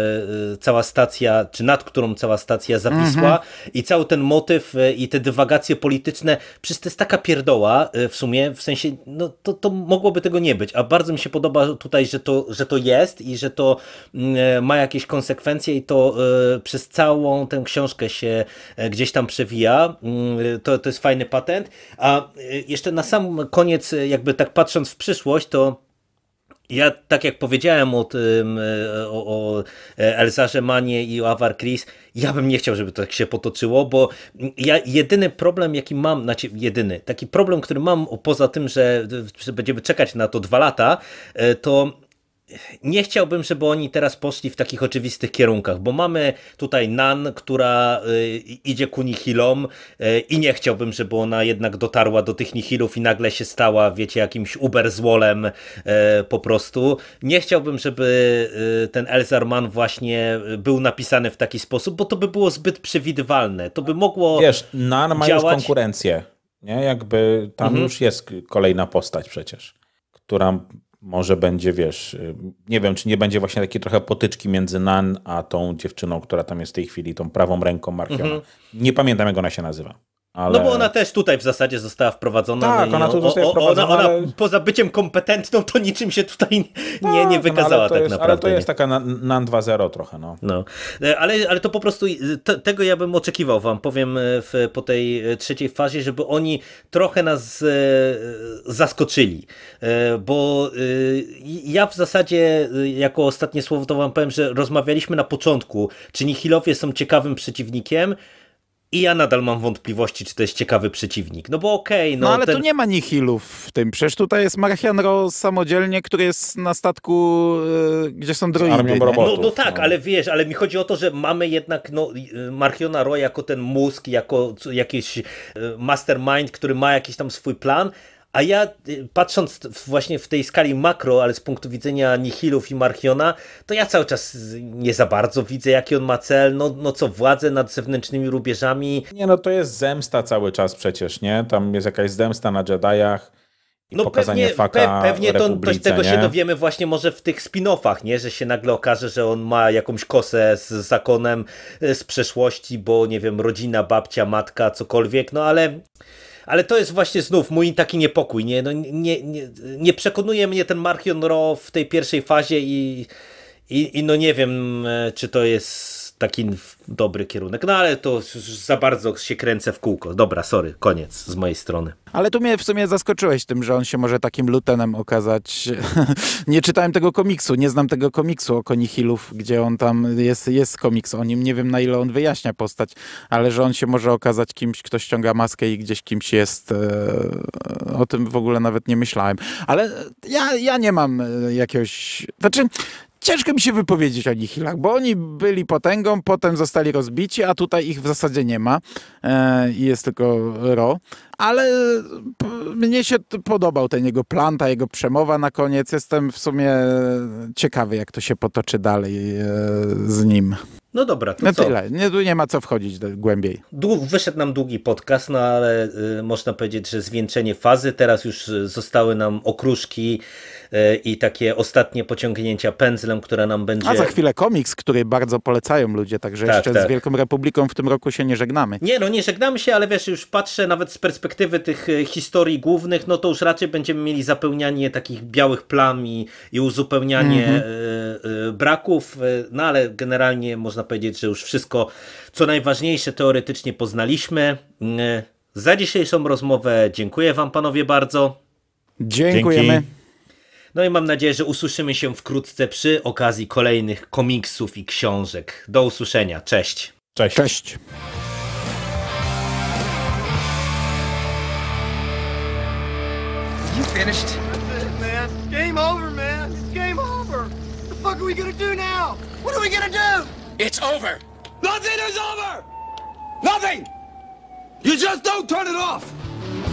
cała stacja, czy nad którą cała stacja zapisła, mm -hmm. i cały ten motyw i te dywagacje polityczne, przecież to jest taka pierdoła w sumie, w sensie, no to, to mogłoby tego nie być, a bardzo mi się podoba tutaj, że to, że to jest i że to mm, ma jakieś konsekwencje i to przez całą tę książkę się gdzieś tam przewija. Mm, to, to jest fajny patent. A jeszcze na sam koniec, jakby tak patrząc w przyszłość, to ja tak jak powiedziałem o tym, e, o, o e, Elzarze Manie i o Avar Chris, ja bym nie chciał, żeby to tak się potoczyło, bo ja jedyny problem, jaki mam, znaczy jedyny, taki problem, który mam poza tym, że, że będziemy czekać na to dwa lata, e, to nie chciałbym, żeby oni teraz poszli w takich oczywistych kierunkach, bo mamy tutaj Nan, która y, idzie ku nihilom y, i nie chciałbym, żeby ona jednak dotarła do tych nihilów i nagle się stała, wiecie, jakimś uberzwolem y, po prostu. Nie chciałbym, żeby ten Elzarman właśnie był napisany w taki sposób, bo to by było zbyt przewidywalne. To by mogło Wiesz, Nan ma działać... już konkurencję, nie? Jakby tam mhm. już jest kolejna postać przecież, która może będzie, wiesz, y, nie wiem, czy nie będzie właśnie takiej trochę potyczki między Nan a tą dziewczyną, która tam jest w tej chwili, tą prawą ręką Markiona. Mhm. Nie pamiętam, jak ona się nazywa. Ale... No bo ona też tutaj w zasadzie została wprowadzona. Tak, ona tu zostaje wprowadzona. Ona, ona ale... poza byciem kompetentną to niczym się tutaj nie, nie, nie tak, no, wykazała no, tak jest, naprawdę. Ale to jest taka NAN na 2.0 trochę. No. No. Ale, ale to po prostu to, tego ja bym oczekiwał wam, powiem e, w, po tej e, trzeciej fazie, żeby oni trochę nas e, zaskoczyli. Bo ja w zasadzie jako ostatnie słowo to wam powiem, że rozmawialiśmy na początku, czy Nihilowie są ciekawym przeciwnikiem, i ja nadal mam wątpliwości, czy to jest ciekawy przeciwnik. No bo okej, okay, no. No ale ten... tu nie ma nihilów w tym. Przecież tutaj jest Marchian Ro samodzielnie, który jest na statku, yy, gdzie są droidy. Robotów, no, no tak, no. ale wiesz, ale mi chodzi o to, że mamy jednak no, e, Marchiona Ro jako ten mózg, jako jakiś e, mastermind, który ma jakiś tam swój plan, a ja y, patrząc właśnie w tej skali makro, ale z punktu widzenia Nihilów i Marchiona, to ja cały czas nie za bardzo widzę, jaki on ma cel. No, no co, władzę nad zewnętrznymi rubieżami. Nie, no to jest zemsta cały czas przecież, nie? Tam jest jakaś zemsta na Jediach. No pokazanie pewnie, pe, pewnie to, to tego nie? się dowiemy właśnie może w tych spin-offach, nie? że się nagle okaże, że on ma jakąś kosę z zakonem y, z przeszłości, bo nie wiem, rodzina, babcia, matka, cokolwiek, no ale ale to jest właśnie znów mój taki niepokój. Nie, no, nie, nie, nie przekonuje mnie ten Markion Ro w tej pierwszej fazie i, i, i no nie wiem, e, czy to jest taki dobry kierunek. No ale to za bardzo się kręcę w kółko. Dobra, sorry, koniec z mojej strony. Ale tu mnie w sumie zaskoczyłeś tym, że on się może takim lutenem okazać. [LAUGHS] nie czytałem tego komiksu, nie znam tego komiksu o Konihilów, gdzie on tam jest, jest komiks o nim. Nie wiem na ile on wyjaśnia postać, ale że on się może okazać kimś, kto ściąga maskę i gdzieś kimś jest. E, o tym w ogóle nawet nie myślałem. Ale ja, ja nie mam e, jakiegoś. Znaczy, ciężko mi się wypowiedzieć o Nihilach, bo oni byli potęgą, potem zostali rozbici, a tutaj ich w zasadzie nie ma. E, jest tylko Ro. Ale mnie się podobał ten jego plan, ta jego przemowa na koniec. Jestem w sumie ciekawy, jak to się potoczy dalej e, z nim. No dobra, to no co? tyle. Nie, nie ma co wchodzić głębiej. wyszedł nam długi podcast, no ale y, można powiedzieć, że zwieńczenie fazy. Teraz już y, zostały nam okruszki E, i takie ostatnie pociągnięcia pędzlem, które nam będzie... A za chwilę komiks, który bardzo polecają ludzie, także tak, jeszcze tak. z Wielką Republiką w tym roku się nie żegnamy. Nie, no nie żegnamy się, ale wiesz, już patrzę nawet z perspektywy tych e, historii głównych, no to już raczej będziemy mieli zapełnianie takich białych plam i, i uzupełnianie mhm. e, braków, no ale generalnie można powiedzieć, że już wszystko, co najważniejsze teoretycznie poznaliśmy. Za dzisiejszą rozmowę dziękuję Wam panowie bardzo. Dziękujemy. Dzięki. No i mam nadzieję, że usłyszymy się wkrótce przy okazji kolejnych komiksów i książek. Do usłyszenia. Cześć. Cześć. Cześć. finished? That's it, man. Game over, man. It's game over. What the fuck are we gonna do now? What are we gonna do? It's over. Nothing is over. Nothing. You just don't turn it off.